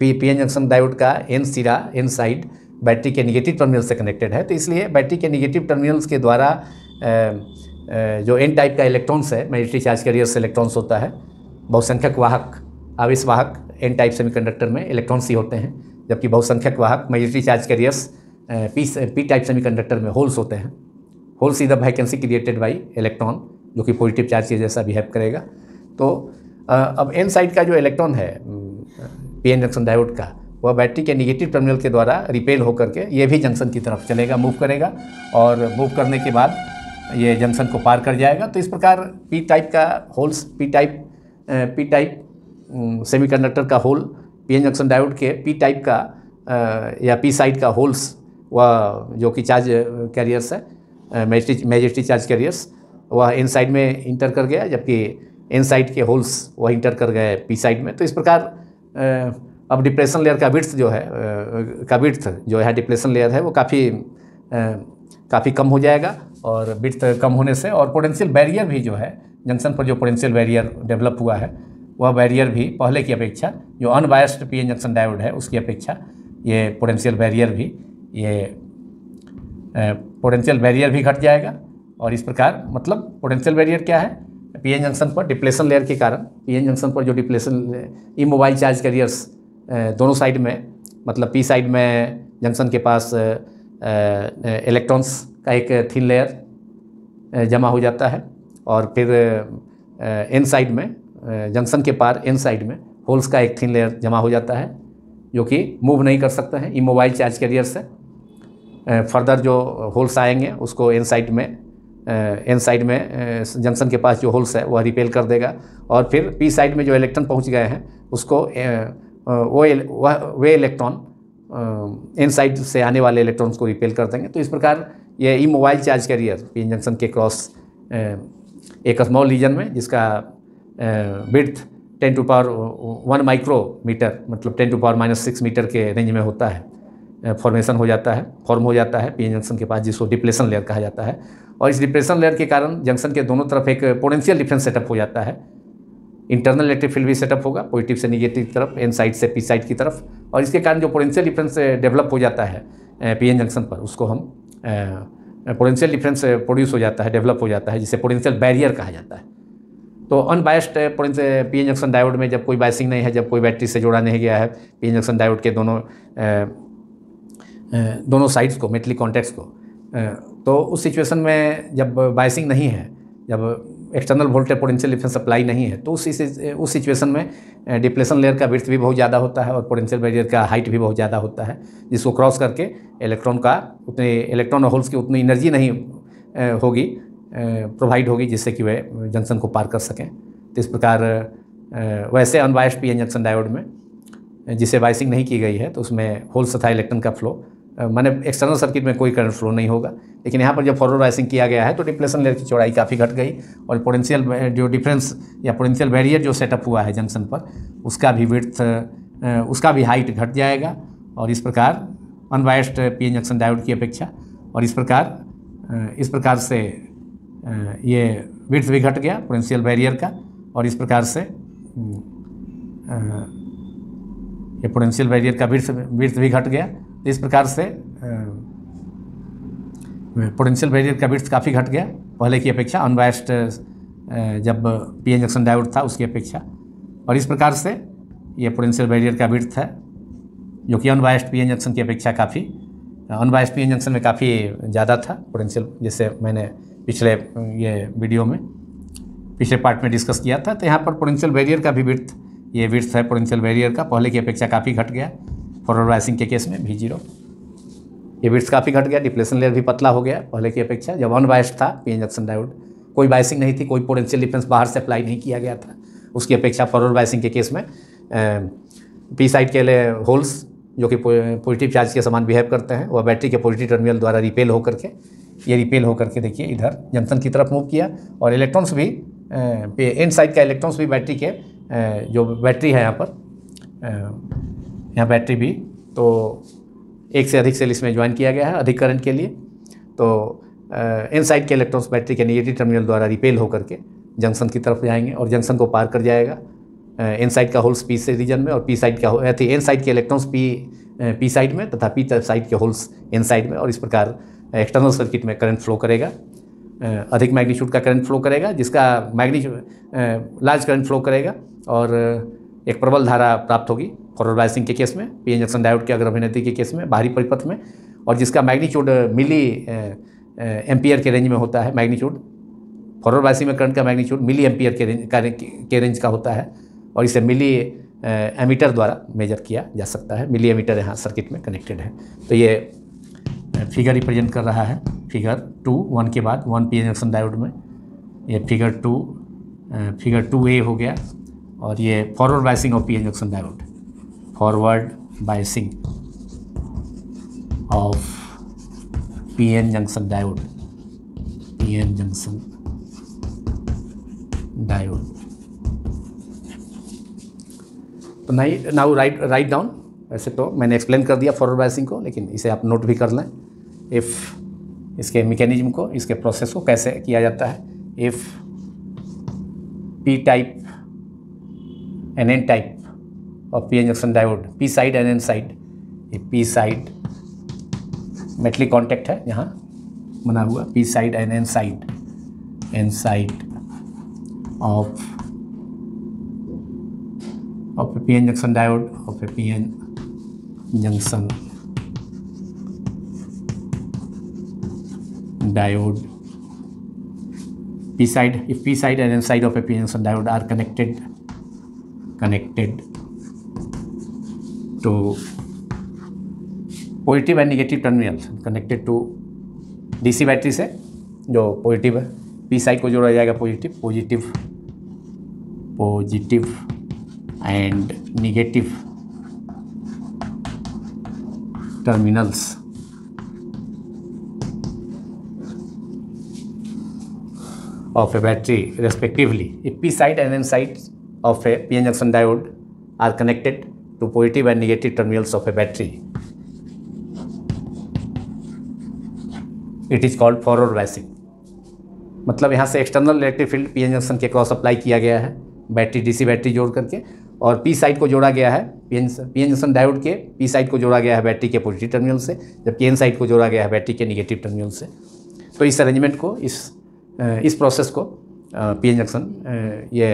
P P N junction diode का एन सिरा एन साइड बैटरी के निगेटिव टर्मिनल से कनेक्टेड है तो इसलिए बैटरी के निगेटिव टर्मिनल्स के द्वारा जो एन टाइप का इलेक्ट्रॉन्स है मैग्नेटिक चार्ज कैरियर से इलेक्ट्रॉन्स होता है बहुसंख्यक वाहक आवेश वाहक एन टाइप सेमीकंडक्टर में इलेक्ट्रॉन्स ही होते हैं जबकि बहुसंख्यक वाहक magnetic charge carriers P P type semiconductor में होल्स होते हैं होल्स इधर वैकेंसी क्रिएटेड बाई इलेक्ट्रॉन जो कि पॉजिटिव चार्ज के जैसा बिहेव करेगा तो अब एन साइड का जो इलेक्ट्रॉन है पी एन जंक्शन डायोड का वह बैटरी के निगेटिव टर्मिनल के द्वारा रिपेल होकर के ये भी जंक्शन की तरफ चलेगा मूव करेगा और मूव करने के बाद ये जंक्शन को पार कर जाएगा तो इस प्रकार पी टाइप का holes P type P type semiconductor का hole P N junction diode के पी टाइप का आ, या पी साइड का होल्स वह जो कि चार्ज कैरियर्स है मेजेस्टिक चार्ज कैरियर्स वह इन साइड में इंटर कर गया जबकि इन साइड के होल्स वह इंटर कर गए पी साइड में तो इस प्रकार आ, अब डिप्रेशन लेयर का विट्स जो है का विट्स जो है डिप्रेशन लेयर है वो काफ़ी काफ़ी कम हो जाएगा और विड्थ कम होने से और पोटेंशियल बैरियर भी जो है जंक्शन पर जो पोटेंशियल बैरियर डेवलप हुआ है वह बैरियर भी पहले की अपेक्षा जो unbiased P N junction diode है उसकी अपेक्षा ये पोटेंशियल बैरियर भी ये पोटेंशियल बैरियर भी घट जाएगा और इस प्रकार मतलब पोटेंशियल बैरियर क्या है पीएन जंक्शन पर डिप्लेशन लेयर के कारण पीएन जंक्शन पर जो डिप्लेशन इमोबाइल चार्ज करियर्स दोनों साइड में मतलब पी साइड में जंक्शन के पास इलेक्ट्रॉन्स का एक थिन लेयर जमा हो जाता है और फिर एन साइड में जंक्शन के पार एन साइड में होल्स का एक थिन लेयर जमा हो जाता है जो कि मूव नहीं कर सकते हैं इमोबाइल चार्ज कैरियर से फर्दर जो होल्स आएंगे उसको एन साइड में एन साइड में जंक्शन के पास जो होल्स है वह रिपेल कर देगा और फिर पी साइड में जो इलेक्ट्रॉन पहुंच गए हैं उसको वो वे इलेक्ट्रॉन इन साइड से आने वाले इलेक्ट्रॉन्स को रिपेल कर देंगे तो इस प्रकार ये immobile charge carrier P junction के क्रॉस एक स्मॉल रीजन में जिसका बिर्थ ten to power one micrometre मतलब ten to power minus six metre के रेंज में होता है फॉर्मेशन हो जाता है फॉर्म हो जाता है पी जंक्शन के पास जिसको डिप्लेशन लेयर कहा जाता है और इस डिप्रेशन लेयर के कारण जंक्शन के दोनों तरफ एक पोटेंशियल डिफरेंस सेटअप हो जाता है इंटरनल इलेक्ट्रिक फील्ड भी सेटअप होगा पॉजिटिव से निगेटिव की तरफ एन साइड से पी साइड की तरफ और इसके कारण जो पोटेंशियल डिफरेंस डेवलप हो जाता है पी एन जंक्शन पर उसको हम पोटेंशियल डिफरेंस प्रोड्यूस हो जाता है डेवलप हो जाता है जिसे पोटेंशियल बैरियर कहा जाता है तो unbiased P N junction diode में जब कोई बायसिंग नहीं है जब कोई बैटरी से जोड़ा नहीं गया है पी एन जंक्शन डायोड के दोनों eh, eh, दोनों साइड्स को मेटली कॉन्टैक्ट्स को eh, तो उस सिचुएशन में जब बायसिंग नहीं है जब external voltage potential difference apply नहीं है तो उस उस सिचुएशन में डिप्लेशन लेयर का वृथ भी बहुत ज़्यादा होता है और पोटेंशियल बैरियर का हाइट भी बहुत ज़्यादा होता है जिसको क्रॉस करके इलेक्ट्रॉन का उतने इलेक्ट्रॉन होल्स की उतनी एनर्जी नहीं होगी प्रोवाइड होगी जिससे कि वह जंक्शन को पार कर सकें तो इस प्रकार वैसे unbiased P N junction diode में जिसे बाइसिंग नहीं की गई है तो उसमें होल्स तथा इलेक्ट्रॉन का फ्लो मैंने एक्सटर्नल सर्किट में कोई करंट फ्लो नहीं होगा लेकिन यहाँ पर जब फॉरवर्ड राइसिंग किया गया है तो डिप्लेशन लेयर की चौड़ाई काफ़ी घट गई और पोटेंशियल जो डिफरेंस या पोटेंशियल बैरियर जो सेटअप हुआ है जंक्शन पर उसका भी विथ उसका भी हाइट घट जाएगा और इस प्रकार unbiased P N junction diode की अपेक्षा और इस प्रकार इस प्रकार से ये विथ भी घट गया पोटेंशियल बैरियर का और इस प्रकार से ये पोटेंशियल बैरियर का विथ विथ भी घट गया इस प्रकार से पोटेंशियल बैरियर का बिट्स काफ़ी घट गया पहले की अपेक्षा अनबायस्ड जब पी इंजेक्शन डायोड था उसकी अपेक्षा और इस प्रकार से ये पोटेंशियल बैरियर का बिट्स है जो कि अनबायस्ड पी इंजेक्शन की अपेक्षा काफ़ी अनबायस्ड पी इंजेक्शन में काफ़ी ज़्यादा था पोटेंशियल जैसे मैंने पिछले ये वीडियो में पिछले पार्ट में डिस्कस किया था तो यहाँ पर पोटेंशियल बैरियर का भी बिट्थ ये विर्थ है पोटेंशियल बैरियर का पहले की अपेक्षा काफ़ी घट गया फॉरवर्ड बायसिंग के केस में भी जीरो एबिट्स काफ़ी घट गया डिप्लेशन लेयर भी पतला हो गया पहले की अपेक्षा जब अनबायस्ड था पी इंजेक्शन डायोड कोई बायसिंग नहीं थी कोई पोटेंशियल डिफेंस बाहर से अप्लाई नहीं किया गया था उसकी अपेक्षा फॉरवर्ड बायसिंग के केस में पी साइड के लिए होल्स जो कि पॉजिटिव चार्ज के समान बिहेव करते हैं वह बैटरी के पॉजिटिव टर्मिनल द्वारा रिपेल होकर के ये रिपेल होकर के देखिए इधर जंक्शन की तरफ मूव किया और इलेक्ट्रॉन्स भी एंड साइड का इलेक्ट्रॉन्स भी बैटरी के जो बैटरी है यहाँ पर यहाँ बैटरी भी तो एक से अधिक सेल इसमें ज्वाइन किया गया है अधिक करंट के लिए तो इन साइड के इलेक्ट्रॉन्स बैटरी के निगेटिव टर्मिनल द्वारा रिपेल होकर के जंक्शन की तरफ जाएंगे और जंक्शन को पार कर जाएगा इन साइड का होल्स पी से रीजन में और पी साइड का अथी इन साइड के इलेक्ट्रॉन्स पी पी साइड में तथा पी साइड के होल्स इन साइड में और इस प्रकार एक्सटर्नल सर्किट में करंट फ्लो करेगा अधिक मैग्नीट्यूड का करंट फ्लो करेगा जिसका मैग्नीट्यूड लार्ज करंट फ्लो करेगा और एक प्रबल धारा प्राप्त होगी करोरबाज सिंह के केस में पी इंजेक्शन डायोड के अग्र अभिनेत्री के केस में बाहरी परिपथ में और जिसका मैग्नीट्यूड मिली एम्पियर के रेंज में होता है मैग्नीट्यूड फॉरवर्ड बायसिंग में करंट का मैग्नीट्यूड मिली एम्पियर के रेंज के रेंज का होता है और इसे मिली एमीटर द्वारा मेजर किया जा सकता है मिली एमीटर यहाँ सर्किट में कनेक्टेड है तो ये फिगर रिप्रेजेंट कर रहा है फिगर टू वन के बाद वन पी इंजेक्शन डायोड में ये figure two figure two A हो गया और ये forward biasing of P N junction diode forward biasing of P N junction diode P N junction diode तो नहीं नाउ राइट राइट डाउन वैसे तो मैंने एक्सप्लेन कर दिया फॉरवर्ड बाइसिंग को लेकिन इसे आप नोट भी कर लें इफ़ इसके मैकेनिज्म को इसके प्रोसेस को कैसे किया जाता है if P type N N type और P N junction diode P side N N side ये पी साइड मेटली कॉन्टेक्ट है यहाँ बना हुआ P side N N side N side of of a P N junction diode of P N junction diode P side if P side N N side of a P N junction diode are connected connected to positive and negative terminal connected to DC battery से जो positive है P side को जोड़ा जाएगा positive positive positive and negative terminals of a battery respectively P p and N n of a PN junction diode are connected to positive and negative terminals of a battery. It is called forward biasing मतलब यहाँ से external electric field P N junction के cross apply किया गया है battery DC battery जोड़ करके और पी साइड को जोड़ा गया है P N P N junction diode के पी साइड को जोड़ा गया है बैटरी के पॉजिटिव टर्मिनल से जब पी एन साइड को जोड़ा गया है बैटरी के निगेटिव टर्मिनल से तो इस अरेंजमेंट को इस इस प्रोसेस को पी एन जंक्शन ये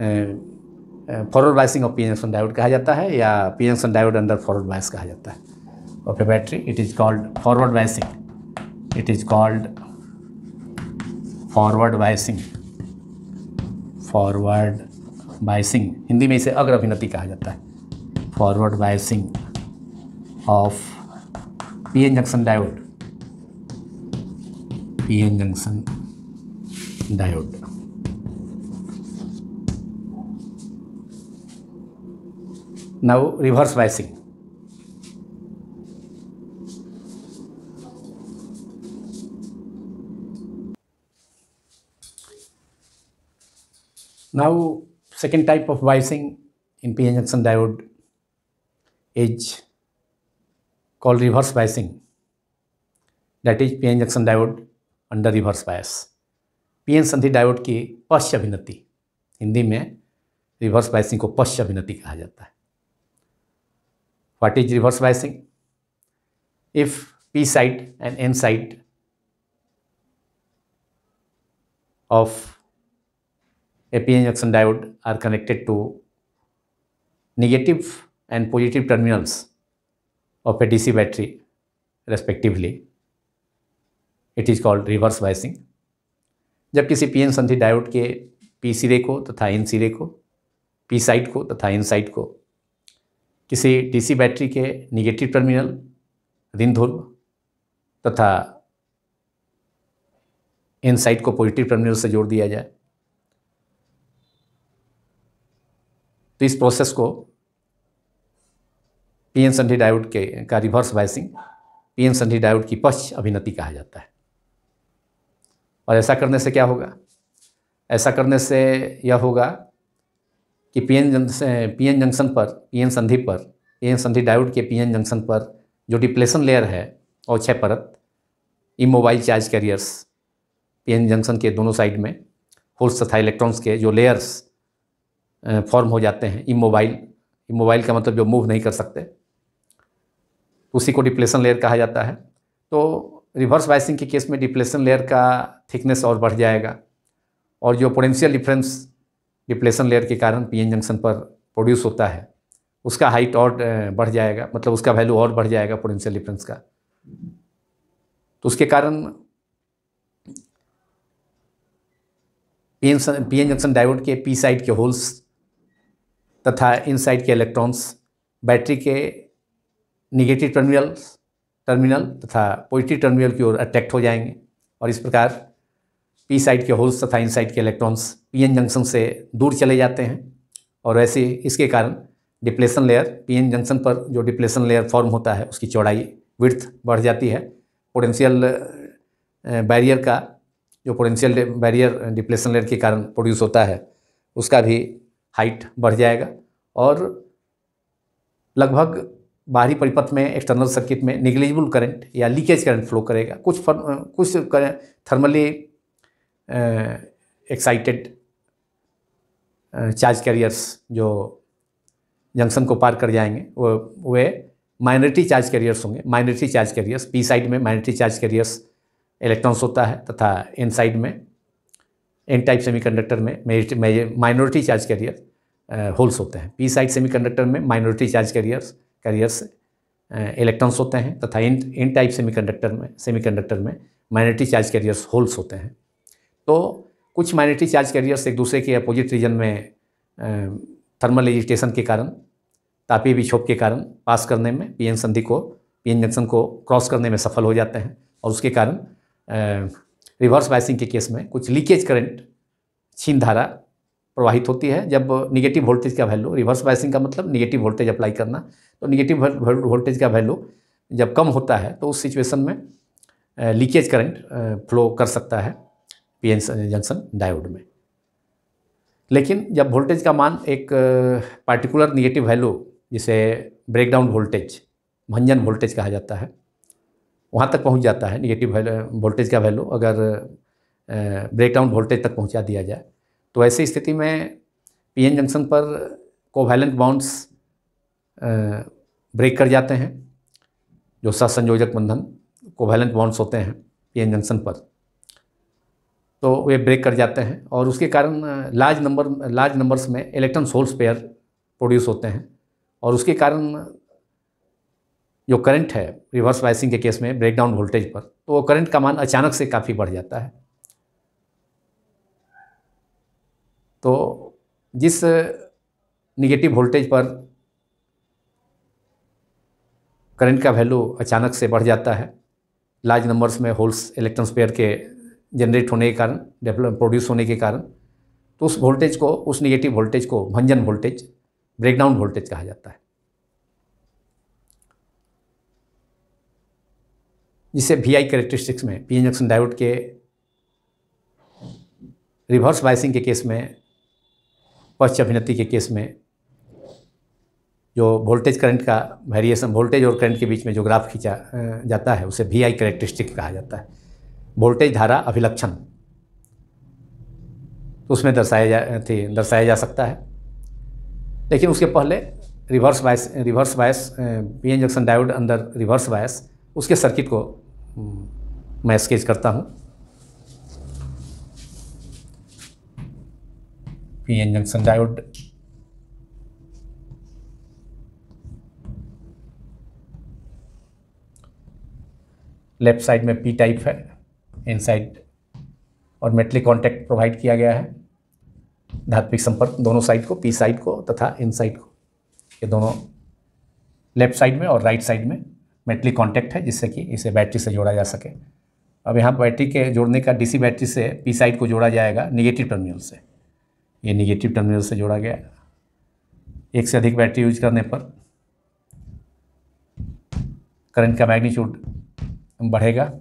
forward biasing of P N diode कहा जाता है या P N diode under forward bias कहा जाता है of a battery it is called forward biasing it is called forward biasing forward biasing Hindi में इसे अग्र अभिनति कहा जाता है forward biasing of P N junction diode P N junction diode now reverse biasing now second type of biasing in p junction diode is called reverse biasing that is p junction diode under reverse bias PN संधि diode की पश्च अभिनति हिंदी में reverse biasing को पश्च अभिनति कहा जाता है What is reverse biasing? If P side and N side of a PN junction diode are connected to negative and positive terminals of a DC battery respectively, it is called reverse biasing जब किसी P N संधि diode के P सिरे को तथा N सिरे को P side को तथा एन साइड को किसी डीसी बैटरी के निगेटिव टर्मिनल ऋण ध्रुव तथा इन साइट को पॉजिटिव टर्मिनल से जोड़ दिया जाए तो इस प्रोसेस को पी एन संधि डायोड के का रिवर्स वाइसिंग पी एन संधि डायोड की पश्च अभिनति कहा जाता है और ऐसा करने से क्या होगा ऐसा करने से यह होगा कि पीएन पी पीएन जंक्शन पर पीएन संधि पर पीएन संधि डायोड के पीएन जंक्शन पर जो डिप्लेशन लेयर है और छः परत immobile charge carriers PN junction के दोनों साइड में होल्स तथा इलेक्ट्रॉन्स के जो लेयर्स फॉर्म हो जाते हैं इमोबाइल इमोबाइल का मतलब जो मूव नहीं कर सकते उसी को डिप्लेशन लेयर कहा जाता है तो रिवर्स वाइसिंग के केस में डिप्लेशन लेयर का थिकनेस और बढ़ जाएगा और जो पोटेंशियल डिफरेंस डिप्लेशन लेयर के कारण एन जंक्शन पर प्रोड्यूस होता है उसका हाइट और बढ़ जाएगा मतलब उसका वैल्यू और बढ़ जाएगा पोटेंशियल डिफरेंस का तो उसके कारण पीएन एन जंक्शन डायोड के पी साइड के होल्स तथा इन साइड के इलेक्ट्रॉन्स बैटरी के निगेटिव टर्मिनल टर्मिनल तथा पॉजिटिव टर्मिनल की ओर अट्रैक्ट हो जाएंगे और इस प्रकार पी साइड के होल्स तथा इन साइड के इलेक्ट्रॉन्स पी एन जंक्शन से दूर चले जाते हैं और वैसे इसके कारण depletion layer P N junction पर जो डिप्लेशन लेयर फॉर्म होता है उसकी चौड़ाई विर्थ बढ़ जाती है पोटेंशियल बैरियर का जो पोटेंशियल बैरियर डिप्लेशन लेयर के कारण प्रोड्यूस होता है उसका भी हाइट बढ़ जाएगा और लगभग बाहरी परिपथ में एक्सटर्नल सर्किट में निगलिजिबल करंट या लीकेज करंट फ्लो करेगा कुछ फर्म कुछ थर्मली एक्साइटेड चार्ज कैरियर्स जो जंक्शन को पार कर जाएंगे वो वे माइनॉरिटी चार्ज कैरियर्स होंगे minority charge carriers P side में माइनॉरिटी चार्ज कैरियर्स इलेक्ट्रॉन्स होता है तथा एन साइड में एन टाइप सेमीकंडक्टर में माइनॉरिटी चार्ज कैरियर होल्स होते हैं पी साइड सेमीकंडक्टर में minority charge carriers carriers electrons होते हैं तथा एन एन टाइप सेमीकंडक्टर में सेमीकंडक्टर में माइनॉरिटी चार्ज कैरियर्स होल्स होते हैं तो कुछ माइनरिटी चार्ज कैरियर्स एक दूसरे के अपोजिट रीजन में थर्मल एजिटेशन के कारण तापीय विक्षोभ के कारण पास करने में पी संधि को पी जंक्शन को क्रॉस करने में सफल हो जाते हैं और उसके कारण रिवर्स बाइसिंग के केस में कुछ लीकेज करंट छीन धारा प्रवाहित होती है जब निगेटिव वोल्टेज का वैल्यू रिवर्स बाइसिंग का मतलब निगेटिव वोल्टेज अप्लाई करना तो निगेटिव वोल्टेज का वैल्यू जब कम होता है तो उस सिचुएशन में लीकेज करंट फ्लो कर सकता है पी जंक्शन डायोड में लेकिन जब वोल्टेज का मान एक पार्टिकुलर निगेटिव वैल्यू जिसे ब्रेकडाउन वोल्टेज भंजन वोल्टेज कहा जाता है वहाँ तक पहुँच जाता है निगेटिव वोल्टेज का वैल्यू अगर ब्रेकडाउन वोल्टेज तक पहुँचा दिया जाए तो ऐसी स्थिति में पीएन जंक्शन पर कोवैलेंट बाउंड्स ब्रेक कर जाते हैं जो सह बंधन कोवैलेंट बाउंड्स होते हैं पीएन जंक्शन पर तो वे ब्रेक कर जाते हैं और उसके कारण लार्ज नंबर लार्ज नंबर्स में इलेक्ट्रॉन सोल्स पेयर प्रोड्यूस होते हैं और उसके कारण जो करंट है रिवर्स वाइसिंग के केस में ब्रेकडाउन वोल्टेज पर तो वो करंट का मान अचानक से काफ़ी बढ़ जाता है तो जिस निगेटिव वोल्टेज पर करंट का वैल्यू अचानक से बढ़ जाता है लार्ज नंबर्स में होल्स इलेक्ट्रॉन्स पेयर के जनरेट होने के कारण डेवलप प्रोड्यूस होने के कारण तो उस वोल्टेज को उस निगेटिव वोल्टेज को भंजन वोल्टेज ब्रेकडाउन वोल्टेज कहा जाता है जिसे वी आई करेक्टरिस्टिक्स में पी इंजेक्शन डायोड के रिवर्स बाइसिंग के केस में पश्च अभिनति के केस में जो वोल्टेज करंट का वेरिएशन वोल्टेज और करंट के बीच में जो ग्राफ खींचा जाता है उसे वी आई करेक्टरिस्टिक कहा जाता है वोल्टेज धारा अभिलक्षण तो उसमें दर्शाया जा थी दर्शाया जा सकता है लेकिन उसके पहले reverse bias reverse bias P N junction diode under reverse bias उसके सर्किट को मैं स्केच करता हूँ P N junction diode left side में पी टाइप है इनसाइड और मेटलिक कांटेक्ट प्रोवाइड किया गया है धात्विक संपर्क दोनों साइड को पी साइड को तथा इन साइड को ये दोनों लेफ्ट साइड में और राइट साइड में मेटलिक कांटेक्ट है जिससे कि इसे बैटरी से जोड़ा जा सके अब यहाँ बैटरी के जोड़ने का डीसी बैटरी से पी साइड को जोड़ा जाएगा निगेटिव टर्मिनल से ये निगेटिव टर्मिनल से जोड़ा गया एक से अधिक बैटरी यूज करने पर करंट का मैग्नीट्यूड बढ़ेगा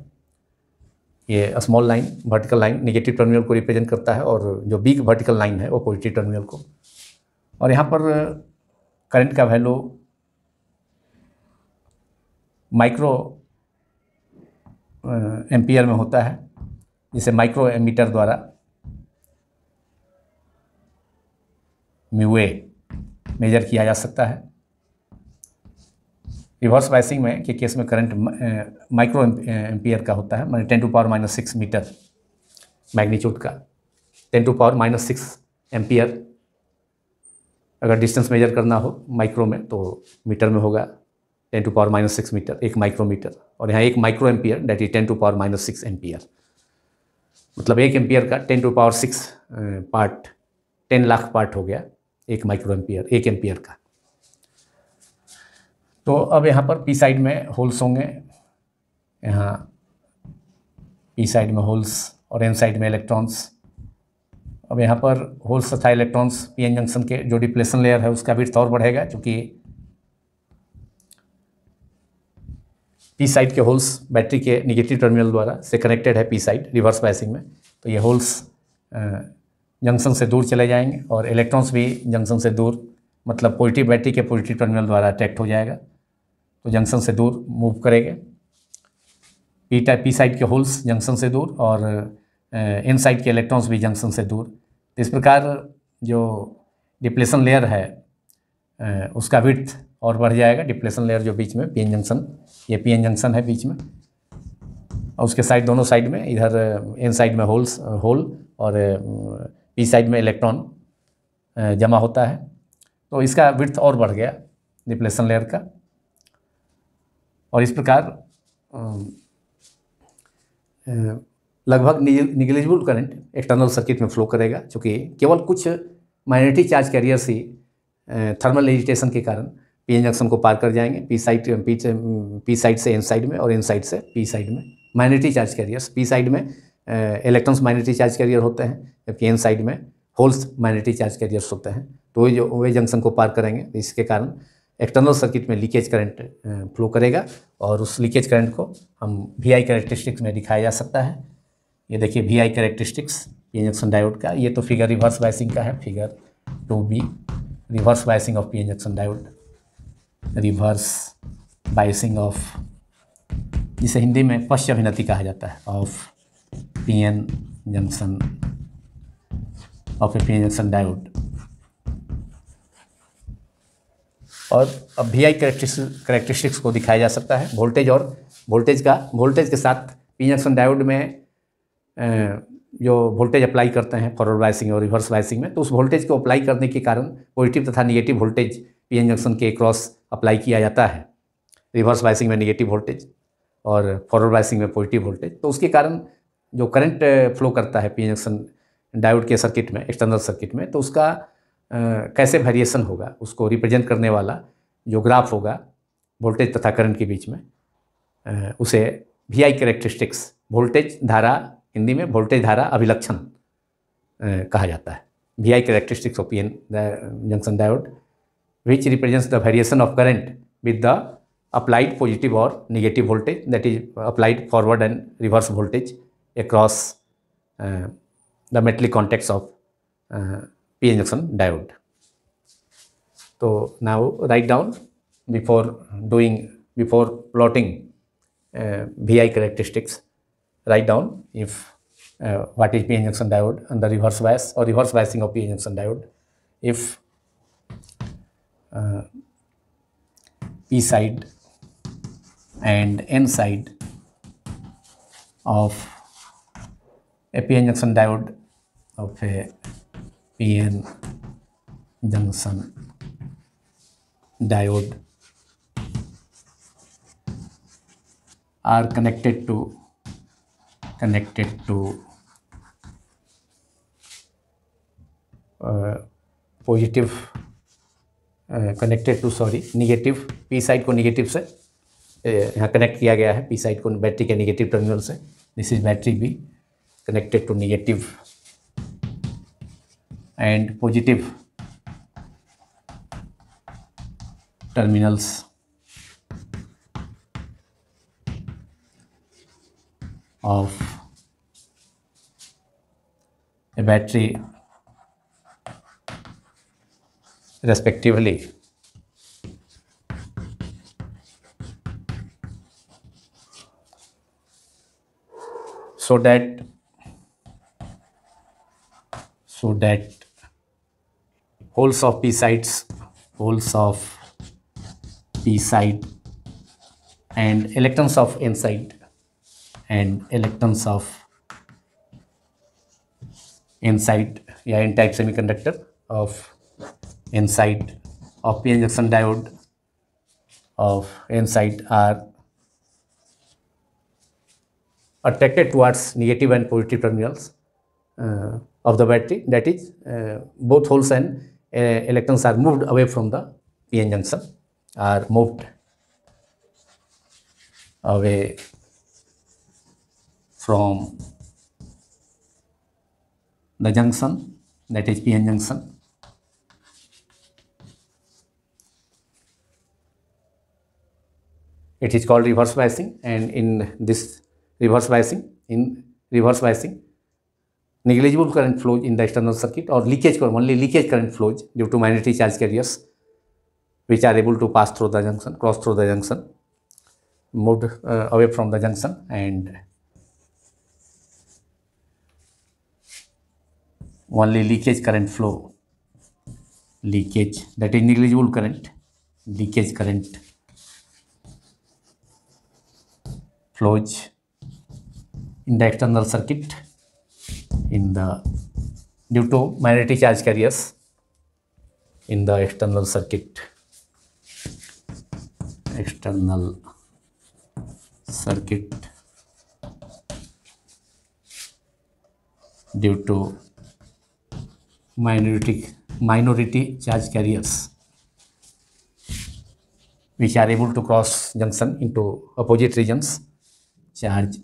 ये small line vertical line negative terminal को रिप्रेजेंट करता है और जो बिग वर्टिकल लाइन है वो पॉजिटिव टर्मिनल को और यहाँ पर करंट का वैल्यू माइक्रो एम्पियर में होता है जिसे माइक्रो एमीटर द्वारा म्यूए मेजर किया जा सकता है रिवर्स बाइसिंग में के केस में करंट माइक्रो एम्पियर का होता है मानी ten to power minus six metre magnitude का ten to power minus six ampere अगर डिस्टेंस मेजर करना हो माइक्रो में तो मीटर में होगा ten to power minus six metre एक माइक्रोमीटर और यहाँ एक micro ampere that is ten to power minus six ampere मतलब एक एम्पियर का ten to power six part टेन लाख पार्ट हो गया एक माइक्रो एम्पियर एक एम्पियर का तो अब यहाँ पर पी साइड में होल्स होंगे यहाँ पी साइड में होल्स और एन साइड में इलेक्ट्रॉन्स अब यहाँ पर होल्स तथा इलेक्ट्रॉन्स पी एन जंक्शन के जो डिप्लेशन लेयर है उसका भी तौर बढ़ेगा क्योंकि पी साइड के होल्स बैटरी के निगेटिव टर्मिनल द्वारा से कनेक्टेड है पी साइड रिवर्स पैसिंग में तो ये होल्स जंक्शन से दूर चले जाएंगे और इलेक्ट्रॉन्स भी जंक्शन से दूर मतलब पॉजिटिव बैटरी के पॉजिटिव टर्मिनल द्वारा अट्रैक्ट हो जाएगा तो जंक्शन से दूर मूव करेंगे पी टाइप पी साइड के होल्स जंक्शन से दूर और एन साइड के इलेक्ट्रॉन्स भी जंक्शन से दूर तो इस प्रकार जो डिप्लेशन लेयर है उसका विथ और बढ़ जाएगा डिप्लेशन लेयर जो बीच में पीएन जंक्शन ये पीएन जंक्शन है बीच में और उसके साइड दोनों साइड में इधर एन साइड में होल्स होल और पी साइड में इलेक्ट्रॉन जमा होता है तो इसका विथ और बढ़ गया डिप्लेशन लेयर का और इस प्रकार लगभग निगलिजिबल करंट एक्सटर्नल सर्किट में फ्लो करेगा चूँकि केवल कुछ माइनॉरिटी चार्ज कैरियर से थर्मल एजिटेशन के कारण पी एन जंक्शन को पार कर जाएंगे P side P P side से एन साइड में और एन साइड से पी साइड में minority charge carriers P side में इलेक्ट्रॉन्स माइनॉरिटी चार्ज कैरियर होते हैं जबकि एन साइड में होल्स माइनॉरिटी चार्ज कैरियर्स होते हैं तो वे जो वे जंक्शन को पार करेंगे तो इसके कारण एक्सटर्नल सर्किट में लीकेज करंट फ्लो करेगा और उस लीकेज करंट को हम वी आई करेक्टरिस्टिक्स में दिखाया जा सकता है ये देखिए V I characteristics P injection diode का ये तो फिगर रिवर्स वाइसिंग का है figure two B reverse biasing of P injection diode reverse biasing of जिसे हिंदी में पश्चभिनति कहा जाता है of P N junction of a P N junction diode और अब वी आई करेक्टरिस्टिक्स को दिखाया जा सकता है वोल्टेज और वोल्टेज का वोल्टेज के साथ पी जंक्शन डायोड में जो वोल्टेज अप्लाई करते हैं फॉरवर्ड बायसिंग और रिवर्स बायसिंग में तो उस वोल्टेज को अप्लाई करने के कारण पॉजिटिव तथा negative voltage P N junction के क्रॉस अप्लाई किया जाता है रिवर्स बायसिंग में निगेटिव वोल्टेज और फॉरवर्ड बायसिंग में पॉजिटिव वोल्टेज तो उसके कारण जो करंट फ्लो करता है पी जंक्शन डायोड के सर्किट में एक्सटर्नल सर्किट में तो उसका कैसे वेरिएशन होगा उसको रिप्रेजेंट करने वाला जो ग्राफ होगा वोल्टेज तथा करंट के बीच में उसे वी आई करेक्टरिस्टिक्स वोल्टेज धारा हिंदी में वोल्टेज धारा अभिलक्षण कहा जाता है V I characteristics of N junction diode which represents the variation of current with the applied positive और negative voltage that is applied forward and reverse voltage across the metallic contact of PN junction diode. So now write down before doing, before plotting uh, VI characteristics, write down if uh, what is PN junction diode and the reverse bias or reverse biasing of PN junction diode. If uh, P side and N side of a PN junction diode of a PN junction diode are connected to connected to uh, connected to sorry negative P side को negative से uh, यहाँ connect किया गया है P side को battery के negative terminal से this is battery भी connected to negative and positive terminals of a battery respectively. So that so that holes of p sides holes of p side and electrons of n side and electrons of n side yeah, n type semiconductor of n side of p junction diode of n side are attracted towards negative and positive terminals uh, of the battery that is uh, both holes and uh, electrons are moved away from the p-n junction are moved away from the junction that is p-n junction it is called reverse biasing and in this reverse biasing in reverse biasing negligible current flows in the external circuit or leakage current, only leakage current flows due to magnetic charge carriers which are able to pass through the junction, cross through the junction, moved uh, away from the junction and only leakage current flow, leakage that is negligible current, leakage current flows in the external circuit in the due to minority charge carriers in the external circuit external circuit due to minority minority charge carriers which are able to cross junction into opposite regions charge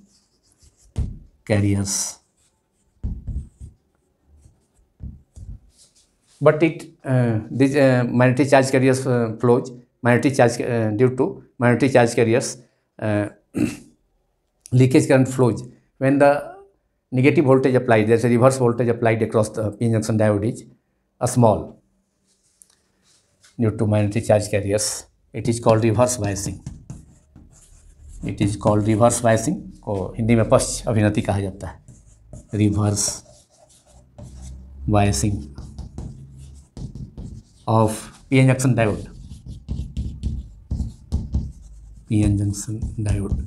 carriers but it uh, this uh, minority charge carriers uh, flows minority charge uh, due to minority charge carriers uh, leakage current flows when the negative voltage applied there is a reverse voltage applied across the p junction diode is a small due to minority charge carriers it is called reverse biasing it is called reverse biasing को हिंदी में पश्च अभिनति कहा जाता है reverse biasing of PN junction diode. PN junction diode.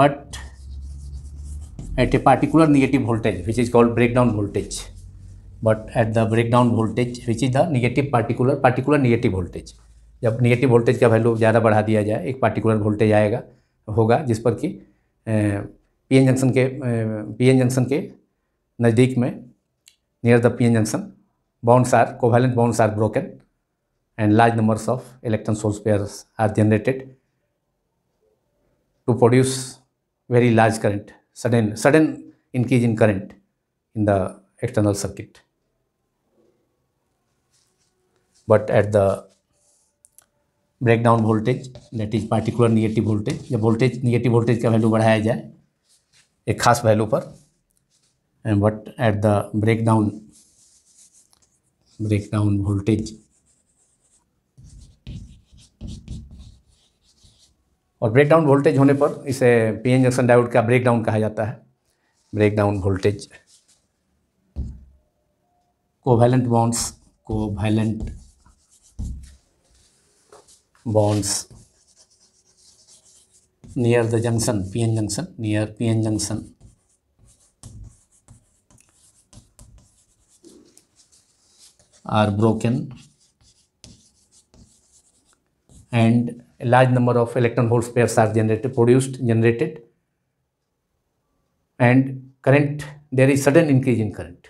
But at a particular negative voltage, which is called breakdown voltage, but at the breakdown voltage, which is the negative particular particular negative voltage. जब negative voltage का value ज़्यादा बढ़ा दिया जाए एक particular voltage आएगा होगा जिस पर कि पीएन जंक्शन के पीएन जंक्शन के नज़दीक में near the P N junction bonds are covalent bonds are broken and large numbers of electron holes pair are generated to produce very large current sudden sudden increase in current in the external circuit but at the breakdown voltage that is particular negative voltage या voltage negative voltage का value बढ़ाया जाए एक खास value पर and what at the breakdown breakdown voltage और breakdown voltage होने पर इसे पीएन जंक्शन डायोड का ब्रेकडाउन कहा जाता है ब्रेकडाउन वोल्टेज को कोवेलेंट बॉन्ड्स को covalent bonds near the junction PN junction near P N junction are broken and a large number of electron hole pairs are generated produced generated and current there is sudden increase in current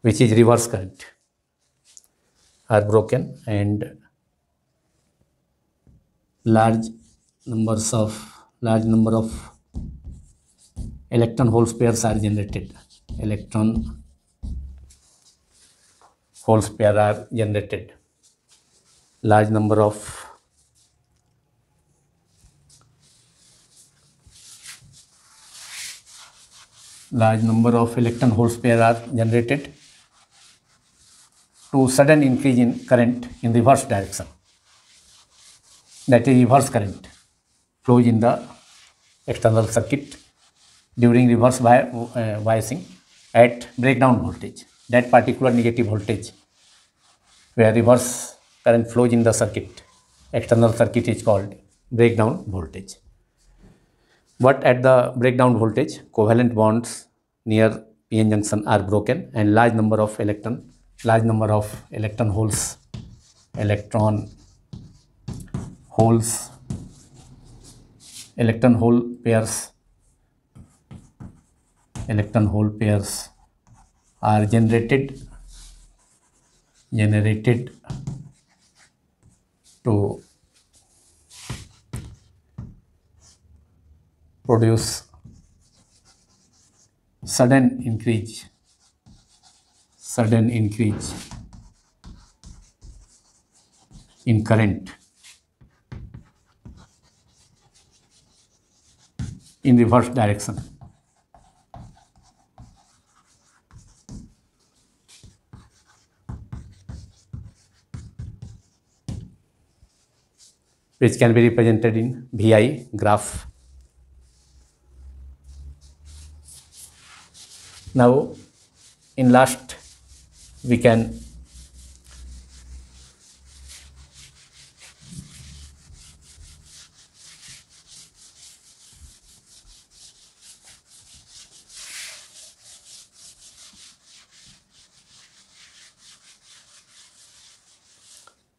which is reverse current are broken and large numbers of large number of electron hole pairs are generated electron holes pair are generated. Large number of large number of electron holes pair are generated to sudden increase in current in reverse direction. That is reverse current flows in the external circuit during reverse wi uh, biasing at breakdown voltage that particular negative voltage where reverse current flows in the circuit. External circuit is called breakdown voltage. But at the breakdown voltage, covalent bonds near p-n junction are broken and large number of electron, large number of electron holes, electron holes, electron hole pairs, electron hole pairs are generated generated to produce sudden increase sudden increase in current in reverse direction which can be represented in VI graph. Now, in last, we can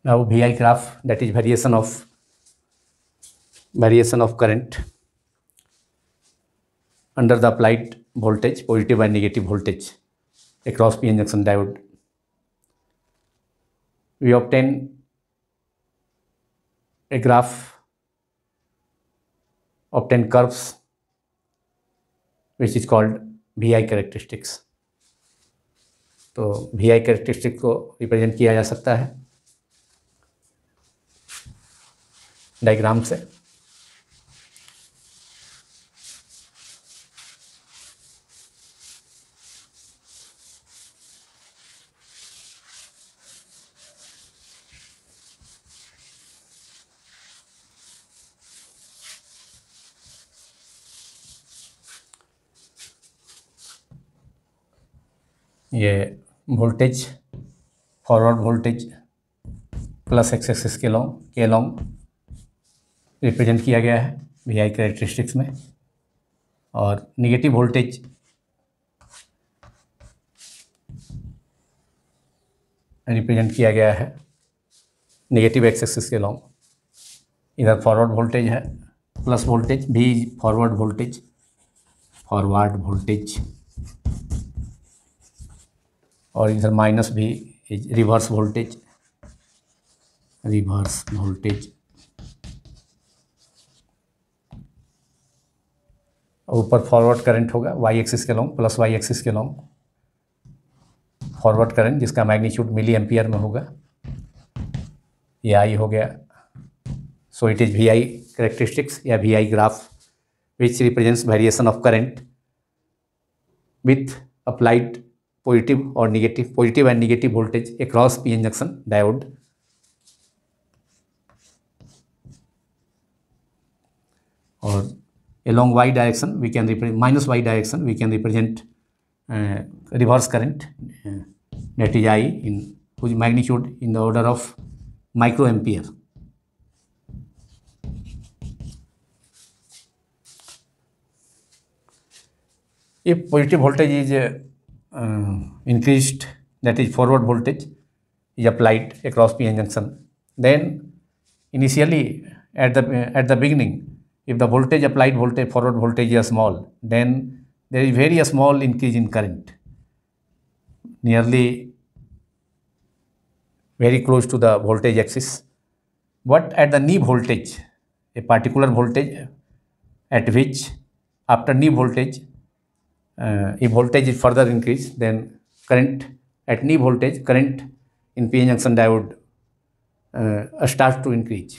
now VI graph that is variation of variation of current under the applied voltage, positive and negative voltage across p-n junction diode. We obtain a graph, obtain curves which is called VI characteristics. तो VI characteristic को represent किया जा सकता है diagram से ये voltage forward voltage plus X axis के long के लॉन्ग रिप्रेजेंट किया गया है वी आई करेक्टरिस्टिक्स में और निगेटिव वोल्टेज रिप्रेजेंट किया गया है नेगेटिव एक्स के लॉन्ग इधर फॉरवर्ड वोल्टेज है प्लस वोल्टेज भी फॉरवर्ड वोल्टेज फॉरवर्ड वोल्टेज और इधर माइनस भी रिवर्स वोल्टेज रिवर्स वोल्टेज ऊपर फॉरवर्ड करंट होगा वाई एक्सिस के लॉन्ग प्लस वाई एक्सिस के लॉन्ग फॉरवर्ड करंट जिसका मैग्नीट्यूड मिली एम्पियर में होगा ये आई हो गया so it is V I characteristics या V I graph which represents variation of current with applied positive और negative positive and negative voltage across P N junction diode और along Y direction we can represent minus Y direction we can represent reverse current that is I in कुछ magnitude in the order of micro ampere ये positive voltage is Uh, increased that is forward voltage is applied across p-n junction. Then initially at the at the beginning, if the voltage applied voltage forward voltage is small, then there is very small increase in current, nearly very close to the voltage axis. But at the knee voltage, a particular voltage at which after knee voltage uh, if voltage is further increased then current at knee voltage current in pn junction diode uh, starts to increase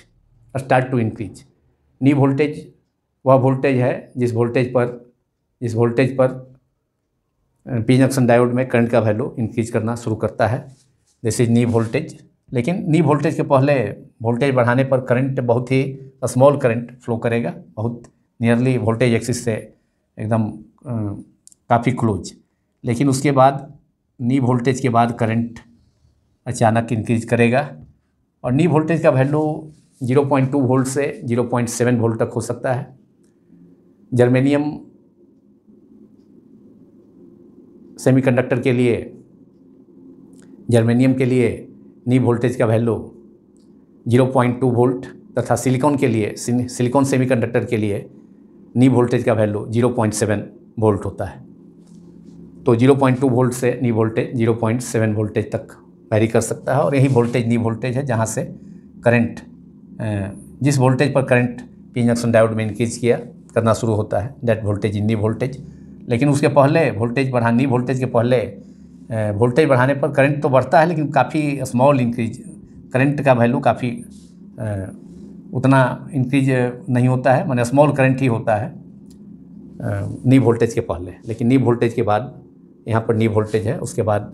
start to increase knee voltage वह voltage है जिस voltage पर जिस voltage पर P junction diode में current का value increase करना शुरू करता है दिस इज नी वोल्टेज लेकिन नी वोल्टेज के पहले वोल्टेज बढ़ाने पर करंट बहुत ही स्मॉल करंट फ्लो करेगा बहुत नियरली वोल्टेज एक्सिस से एकदम काफ़ी क्लोज लेकिन उसके बाद नी वोल्टेज के बाद करंट अचानक इंक्रीज करेगा और नी वोल्टेज का वैल्यू 0.2 वोल्ट से 0.7 वोल्ट तक हो सकता है जर्मेनियम सेमीकंडक्टर के लिए जर्मेनियम के लिए नी वोल्टेज का वैल्यू 0.2 वोल्ट तथा सिलिकॉन के लिए सिलिकॉन सेमीकंडक्टर के लिए नी वोल्टेज का वैल्यू 0.7 वोल्ट होता है तो 0.2 वोल्ट से नी वोल्टेज 0.7 वोल्टेज तक वैरी कर सकता है और यही वोल्टेज नी वोल्टेज है जहाँ से करंट जिस वोल्टेज पर करंट पी जंक्शन डायोड में इंक्रीज किया करना शुरू होता है that voltage in knee voltage लेकिन उसके पहले वोल्टेज बढ़ा नी वोल्टेज के पहले वोल्टेज बढ़ाने पर करंट तो बढ़ता है लेकिन काफ़ी स्मॉल इंक्रीज करंट का वैल्यू काफ़ी उतना इंक्रीज नहीं होता है मैंने स्मॉल करंट ही होता है नी वोल्टेज के पहले लेकिन नी वोल्टेज के बाद यहाँ पर नी वोल्टेज है उसके बाद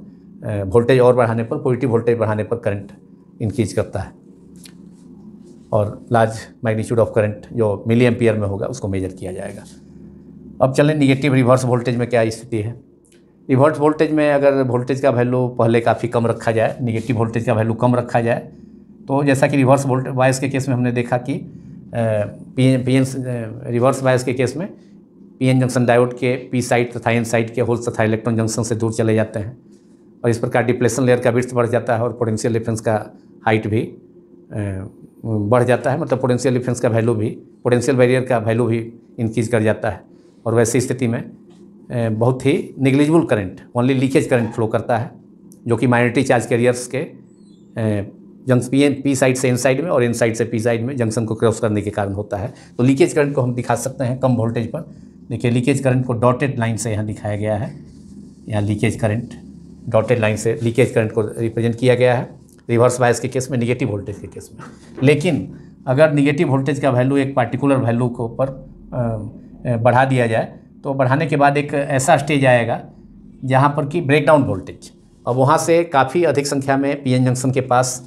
वोल्टेज और बढ़ाने पर पॉजिटिव वोल्टेज बढ़ाने पर करंट इंक्रीज करता है और लार्ज मैग्नीट्यूड ऑफ करंट जो मिली एम्पियर में होगा उसको मेजर किया जाएगा अब चलें निगेटिव रिवर्स वोल्टेज में क्या स्थिति है रिवर्स वोल्टेज में अगर वोल्टेज का वैल्यू पहले काफ़ी कम रखा जाए निगेटिव वोल्टेज का वैल्यू कम रखा जाए तो जैसा कि रिवर्स वोल्टेज वायस के केस में हमने देखा कि पी एन रिवर्स वायस के केस में पीएन जंक्शन डायोड के पी साइड तथा एन साइड के होल्स तथा इलेक्ट्रॉन जंक्शन से दूर चले जाते हैं और इस प्रकार डिप्लेशन लेयर का विर्थ बढ़ जाता है और पोटेंशियल डिफेंस का हाइट भी बढ़ जाता है मतलब पोटेंशियल डिफेंस का वैल्यू भी पोटेंशियल बैरियर का वैल्यू भी इंक्रीज कर जाता है और वैसी स्थिति में बहुत ही negligible current only leakage current flow करता है जो कि माइनॉरिटी चार्ज कैरियर्स के जंक्स पी एन पी साइड से इन साइड में और इन साइड से पी साइड में जंक्शन को क्रॉस करने के कारण होता है तो लीकेज करंट को हम दिखा सकते हैं कम वोल्टेज पर देखिए लीकेज करंट को डॉटेड लाइन से यहाँ दिखाया गया है यहाँ लीकेज करंट डॉटेड लाइन से लीकेज करंट को रिप्रेजेंट किया गया है रिवर्स बायस के केस में निगेटिव वोल्टेज के केस में लेकिन अगर निगेटिव वोल्टेज का वैल्यू एक पार्टिकुलर वैल्यू के ऊपर बढ़ा दिया जाए तो बढ़ाने के बाद एक ऐसा स्टेज आएगा जहाँ पर कि ब्रेकडाउन वोल्टेज और वहाँ से काफ़ी अधिक संख्या में पीएन जंक्शन के पास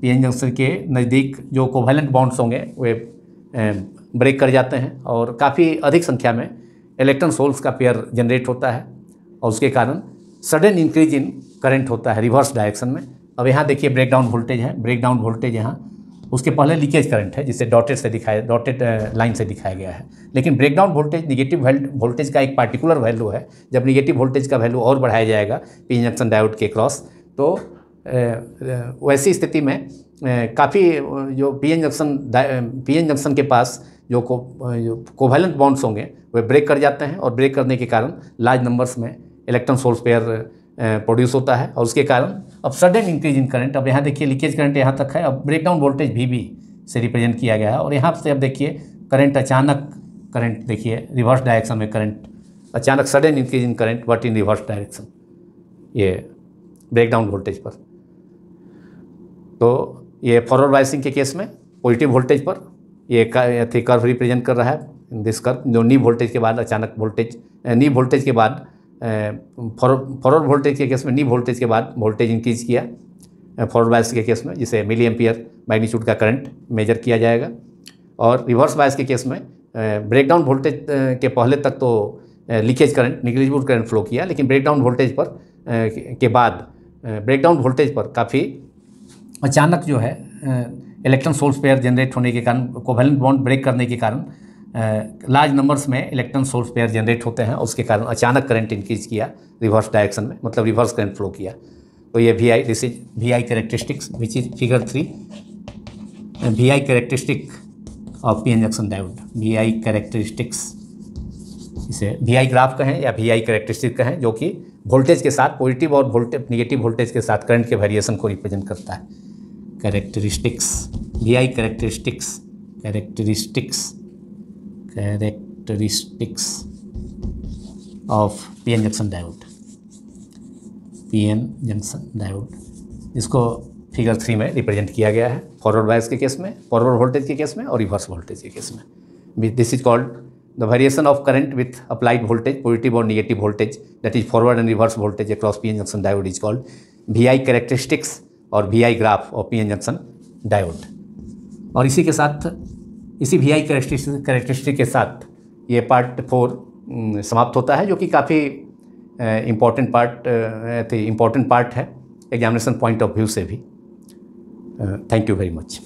पीएन जंक्शन के नज़दीक जो कोवेलेंट बॉन्ड्स होंगे वे ब्रेक कर जाते हैं और काफ़ी अधिक संख्या में इलेक्ट्रॉन सोल्स का पेयर जनरेट होता है और उसके कारण सडन इंक्रीज इन करंट होता है रिवर्स डायरेक्शन में अब यहाँ देखिए ब्रेकडाउन वोल्टेज है ब्रेकडाउन वोल्टेज यहाँ उसके पहले लीकेज करंट है जिसे डॉटेड से दिखाया डॉटेड लाइन से दिखाया गया है लेकिन ब्रेकडाउन वोल्टेज निगेटिव वोल्टेज का एक पार्टिकुलर वैल्यू है जब निगेटिव वोल्टेज का वैल्यू और बढ़ाया जाएगा पी जंक्शन डायोड के क्रॉस तो वैसी स्थिति में काफ़ी जो P N junction P N junction के पास जो को कोवैलेंट बॉन्ड्स होंगे वे ब्रेक कर जाते हैं और ब्रेक करने के कारण लार्ज नंबर्स में इलेक्ट्रॉन सोर्स पेयर प्रोड्यूस होता है और उसके कारण अब सडन इंक्रीज इन करंट अब यहाँ देखिए लीकेज करंट यहाँ तक है अब ब्रेकडाउन वोल्टेज भी भी से रिप्रेजेंट किया गया है और यहाँ से अब देखिए करंट अचानक करंट देखिए रिवर्स डायरेक्शन में करंट अचानक sudden increase in current but in reverse direction ये ब्रेकडाउन वोल्टेज पर तो ये फॉरवर्ड बायसिंग के केस में पॉजिटिव वोल्टेज पर ये अथी कर्व रिप्रेजेंट कर रहा है दिस कर्व जो नी वोल्टेज के बाद अचानक वोल्टेज नी वोल्टेज के बाद फॉरवर्ड वोल्टेज के केस में नी वोल्टेज के बाद वोल्टेज इंक्रीज किया फॉरवर्ड बायस के केस में जिसे मिली एम्पियर मैग्नीट्यूड का करंट मेजर किया जाएगा और रिवर्स बायस के केस में ब्रेकडाउन वोल्टेज के पहले तक तो leakage current negligible current flow किया लेकिन ब्रेकडाउन वोल्टेज पर के बाद ब्रेकडाउन वोल्टेज पर काफ़ी अचानक जो है इलेक्ट्रॉन सोल्स पेयर जनरेट होने के कारण कोवेलेंट बॉन्ड ब्रेक करने के कारण लार्ज नंबर्स में इलेक्ट्रॉन सोल्स पेयर जनरेट होते हैं उसके कारण अचानक करंट इंक्रीज किया रिवर्स डायरेक्शन में मतलब रिवर्स करंट फ्लो किया तो ये V I this is V I characteristics which is figure three V I characteristic of P N junction diode V I characteristics इसे वी आई ग्राफ कहें या V I characteristic कहें जो कि voltage के साथ पॉजिटिव और वोल्टेज निगेटिव वोल्टेज के साथ करंट के वेरिएशन को रिप्रेजेंट करता है characteristics V I characteristics characteristics characteristics of P N junction diode P N junction diode इसको फिगर थ्री में रिप्रेजेंट किया गया है फॉरवर्ड बायस के केस में फॉरवर्ड वोल्टेज के केस में और रिवर्स वोल्टेज के केस में this is called the variation of current with applied voltage positive और negative voltage that is forward and reverse voltage across P N junction diode is called V I characteristics और V I graph और P N junction diode और इसी के साथ इसी we I characteristic के साथ ये पार्ट फोर समाप्त होता है जो कि काफ़ी इम्पोर्टेंट पार्ट थी इम्पोर्टेंट पार्ट है एग्जामिनेशन पॉइंट ऑफ व्यू से भी थैंक यू वेरी मच